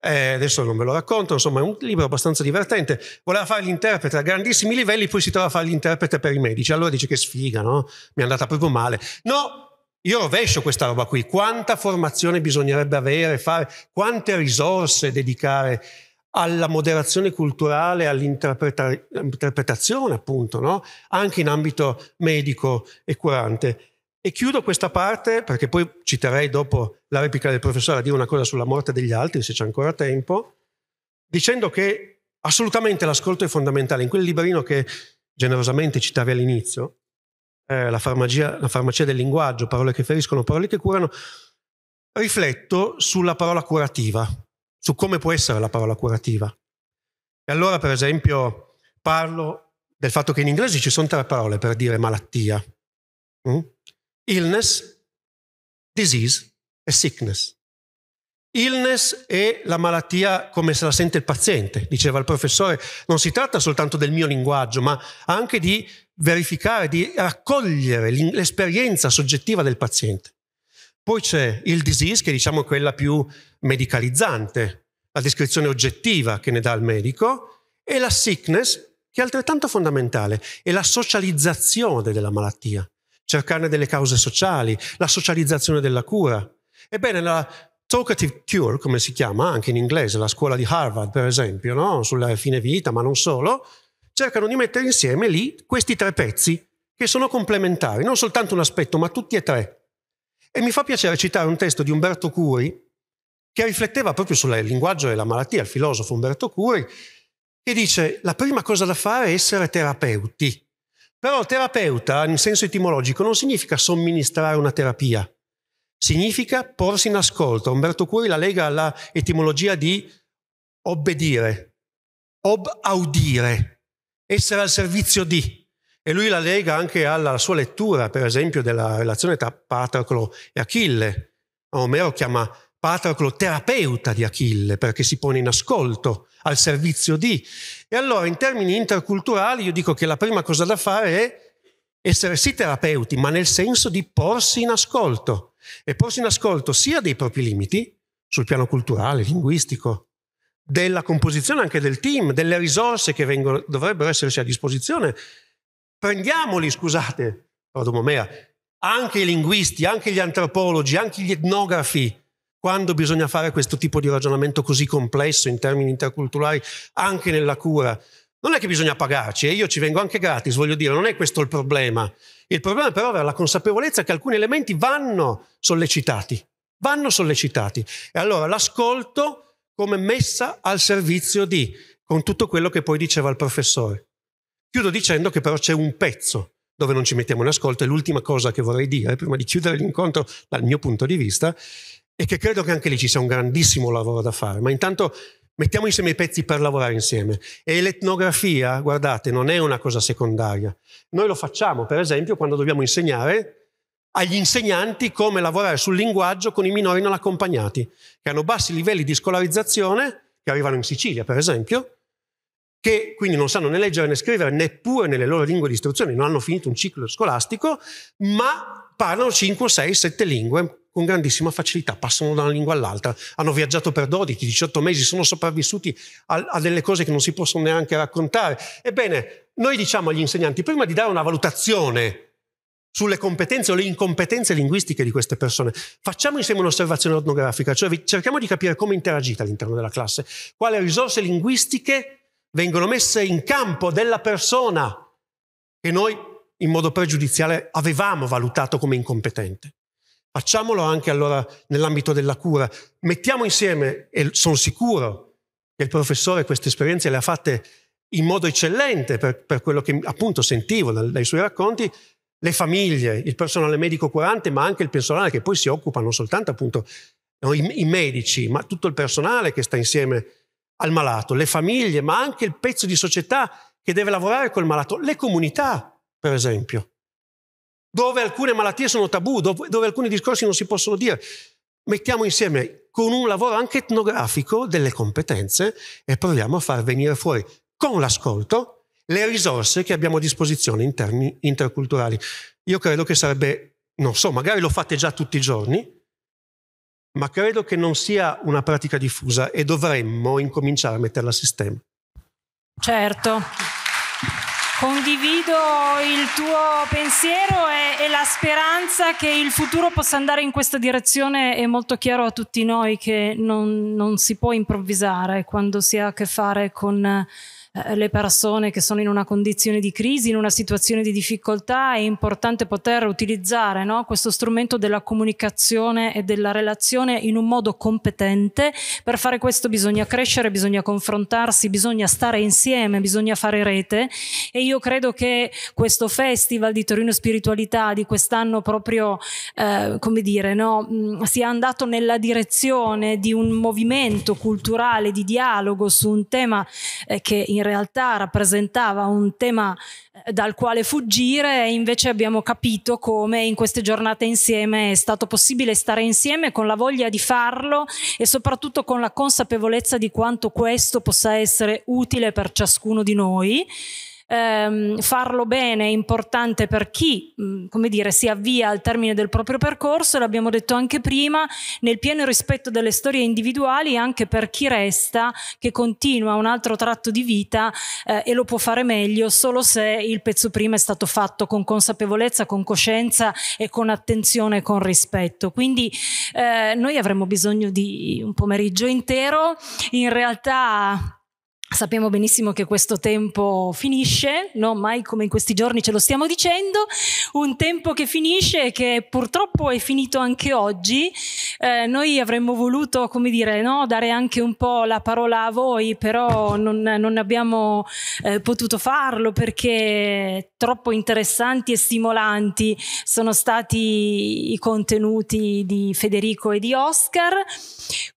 eh, adesso non ve lo racconto, insomma è un libro abbastanza divertente. Voleva fare l'interprete a grandissimi livelli, poi si trova a fare l'interprete per i medici. Allora dice che sfiga, no? Mi è andata proprio male. No, io rovescio questa roba qui. Quanta formazione bisognerebbe avere, fare, quante risorse dedicare alla moderazione culturale, all'interpretazione appunto, no? Anche in ambito medico e curante. E chiudo questa parte perché poi citerei dopo la replica del professore a dire una cosa sulla morte degli altri, se c'è ancora tempo, dicendo che assolutamente l'ascolto è fondamentale. In quel librino che generosamente citavi all'inizio, eh, la, farmacia, la farmacia del linguaggio, parole che feriscono, parole che curano, rifletto sulla parola curativa, su come può essere la parola curativa. E allora, per esempio, parlo del fatto che in inglese ci sono tre parole per dire malattia. Mm? illness, disease e sickness. Illness è la malattia come se la sente il paziente, diceva il professore. Non si tratta soltanto del mio linguaggio, ma anche di verificare, di raccogliere l'esperienza soggettiva del paziente. Poi c'è il disease, che diciamo è, diciamo quella più medicalizzante, la descrizione oggettiva che ne dà il medico, e la sickness, che è altrettanto fondamentale, è la socializzazione della malattia cercarne delle cause sociali, la socializzazione della cura. Ebbene, la Talkative Cure, come si chiama anche in inglese, la scuola di Harvard, per esempio, no? sulla fine vita, ma non solo, cercano di mettere insieme lì questi tre pezzi che sono complementari, non soltanto un aspetto, ma tutti e tre. E mi fa piacere citare un testo di Umberto Curi, che rifletteva proprio sul linguaggio e la malattia, il filosofo Umberto Curi, che dice la prima cosa da fare è essere terapeuti. Però terapeuta, in senso etimologico, non significa somministrare una terapia, significa porsi in ascolto. Umberto Curi la lega alla etimologia di obbedire, obaudire, essere al servizio di. E lui la lega anche alla sua lettura, per esempio, della relazione tra Patroclo e Achille. Omero chiama Patroclo terapeuta di Achille perché si pone in ascolto, al servizio di. E allora in termini interculturali io dico che la prima cosa da fare è essere sì terapeuti, ma nel senso di porsi in ascolto e porsi in ascolto sia dei propri limiti sul piano culturale, linguistico, della composizione anche del team, delle risorse che vengono, dovrebbero esserci a disposizione. Prendiamoli, scusate, Rodomomea, anche i linguisti, anche gli antropologi, anche gli etnografi, quando bisogna fare questo tipo di ragionamento così complesso in termini interculturali anche nella cura, non è che bisogna pagarci e io ci vengo anche gratis, voglio dire, non è questo il problema. Il problema è però avere la consapevolezza che alcuni elementi vanno sollecitati, vanno sollecitati. E allora l'ascolto come messa al servizio di, con tutto quello che poi diceva il professore. Chiudo dicendo che però c'è un pezzo dove non ci mettiamo in ascolto, e l'ultima cosa che vorrei dire, prima di chiudere l'incontro dal mio punto di vista, e che credo che anche lì ci sia un grandissimo lavoro da fare, ma intanto mettiamo insieme i pezzi per lavorare insieme. E l'etnografia, guardate, non è una cosa secondaria. Noi lo facciamo, per esempio, quando dobbiamo insegnare agli insegnanti come lavorare sul linguaggio con i minori non accompagnati, che hanno bassi livelli di scolarizzazione, che arrivano in Sicilia, per esempio, che quindi non sanno né leggere né scrivere, neppure nelle loro lingue di istruzione, non hanno finito un ciclo scolastico, ma parlano 5, 6, 7 lingue, con grandissima facilità passano da una lingua all'altra. Hanno viaggiato per 12-18 mesi, sono sopravvissuti a, a delle cose che non si possono neanche raccontare. Ebbene, noi diciamo agli insegnanti, prima di dare una valutazione sulle competenze o le incompetenze linguistiche di queste persone. Facciamo insieme un'osservazione etnografica, cioè cerchiamo di capire come interagite all'interno della classe, quali risorse linguistiche vengono messe in campo della persona che noi in modo pregiudiziale avevamo valutato come incompetente. Facciamolo anche allora nell'ambito della cura. Mettiamo insieme, e sono sicuro che il professore queste esperienze le ha fatte in modo eccellente per, per quello che appunto sentivo dai, dai suoi racconti, le famiglie, il personale medico curante, ma anche il personale che poi si occupa non soltanto appunto no, i, i, medici, ma tutto il personale che sta insieme al malato, le famiglie, ma anche il pezzo di società che deve lavorare col malato, le comunità, per esempio dove alcune malattie sono tabù, dove, dove alcuni discorsi non si possono dire. Mettiamo insieme con un lavoro anche etnografico delle competenze e proviamo a far venire fuori con l'ascolto le risorse che abbiamo a disposizione in termini interculturali. Io credo che sarebbe, non so, magari lo fate già tutti i giorni, ma credo che non sia una pratica diffusa e dovremmo incominciare a metterla a sistema. Certo. Condivido il tuo pensiero e, e, la speranza che il futuro possa andare in questa direzione è molto chiaro a tutti noi che non, non si può improvvisare quando si ha a che fare con eh, le persone che sono in una condizione di crisi, in una situazione di difficoltà, è importante poter utilizzare no, questo strumento della comunicazione e della relazione in un modo competente. Per fare questo bisogna crescere, bisogna confrontarsi, bisogna stare insieme, bisogna fare rete e io credo che questo festival di Torino Spiritualità di quest'anno proprio, eh, come dire, no, mm, sia andato nella direzione di un movimento culturale di dialogo su un tema eh, che in realtà realtà rappresentava un tema eh, dal quale fuggire e invece abbiamo capito come in queste giornate insieme è stato possibile stare insieme con la voglia di farlo e soprattutto con la consapevolezza di quanto questo possa essere utile per ciascuno di noi ehm, farlo bene è importante per chi, mm, come dire, si avvia al termine del proprio percorso, l'abbiamo detto anche prima, nel pieno rispetto delle storie individuali anche per chi resta, che continua un altro tratto di vita eh, e lo può fare meglio solo se il pezzo prima è stato fatto con consapevolezza, con coscienza e con attenzione e con rispetto. Quindi eh, noi avremo bisogno di un pomeriggio intero, in realtà Sappiamo benissimo che questo tempo finisce, non mai come in questi giorni ce lo stiamo dicendo, un tempo che finisce e che purtroppo è finito anche oggi. Eh, noi avremmo voluto, come dire, no? dare anche un po' la parola a voi, però non, non abbiamo eh, potuto farlo perché troppo interessanti e stimolanti sono stati i contenuti di Federico e di Oscar.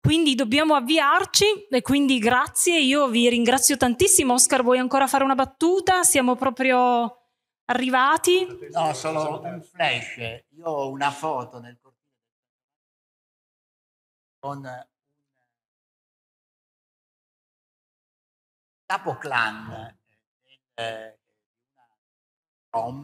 Quindi dobbiamo avviarci e quindi grazie, io vi ringrazio tantissimo. Oscar, vuoi ancora fare una battuta? Siamo proprio arrivati. No, solo un flash. Io ho una foto nel cortile con un capoclan eh, del Rom,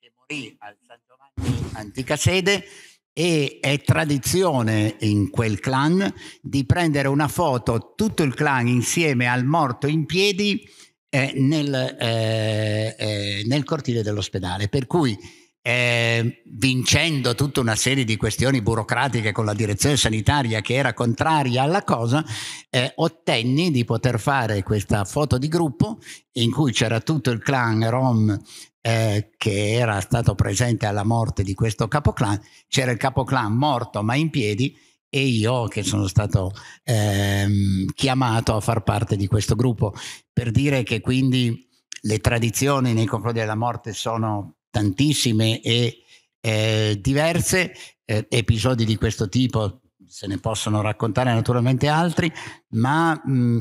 che morì al San Giovanni Antica Sede, e è tradizione in quel clan di prendere una foto, tutto il clan insieme al morto in piedi, eh, nel, eh, eh, nel, cortile dell'ospedale. Per cui, eh, vincendo tutta una serie di questioni burocratiche con la direzione sanitaria che era contraria alla cosa, eh, ottenni di poter fare questa foto di gruppo in cui c'era tutto il clan rom eh, che era stato presente alla morte di questo capoclan, c'era il capoclan morto ma in piedi e io che sono stato ehm, chiamato a far parte di questo gruppo per dire che quindi le tradizioni nei confronti della morte sono tantissime e eh, diverse, eh, episodi di questo tipo se ne possono raccontare naturalmente altri, ma mh,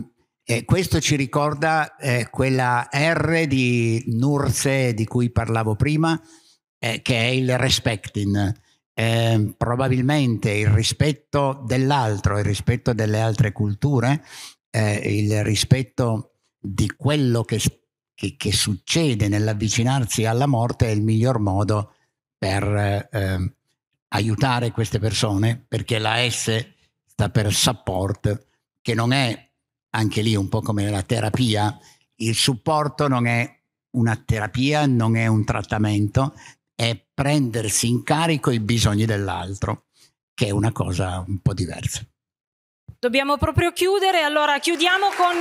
e questo ci ricorda eh, quella R di Nurse di cui parlavo prima, eh, che è il respecting. Eh, probabilmente il rispetto dell'altro, il rispetto delle altre culture, eh, il rispetto di quello che, che, che, succede nell'avvicinarsi alla morte è il miglior modo per ehm, aiutare queste persone, perché la S sta per support, che non è anche lì un po' come la terapia, il supporto non è una terapia, non è un trattamento, è prendersi in carico i bisogni dell'altro, che è una cosa un po' diversa. Dobbiamo proprio chiudere, allora chiudiamo con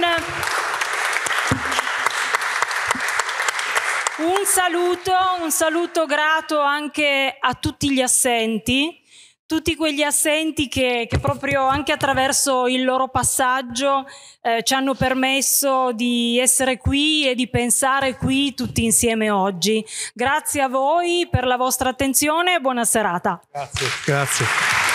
un saluto, un saluto grato anche a tutti gli assenti tutti quegli assenti che, che, proprio anche attraverso il loro passaggio eh, ci hanno permesso di essere qui e di pensare qui tutti insieme oggi. Grazie a voi per la vostra attenzione e buona serata. Grazie. Grazie.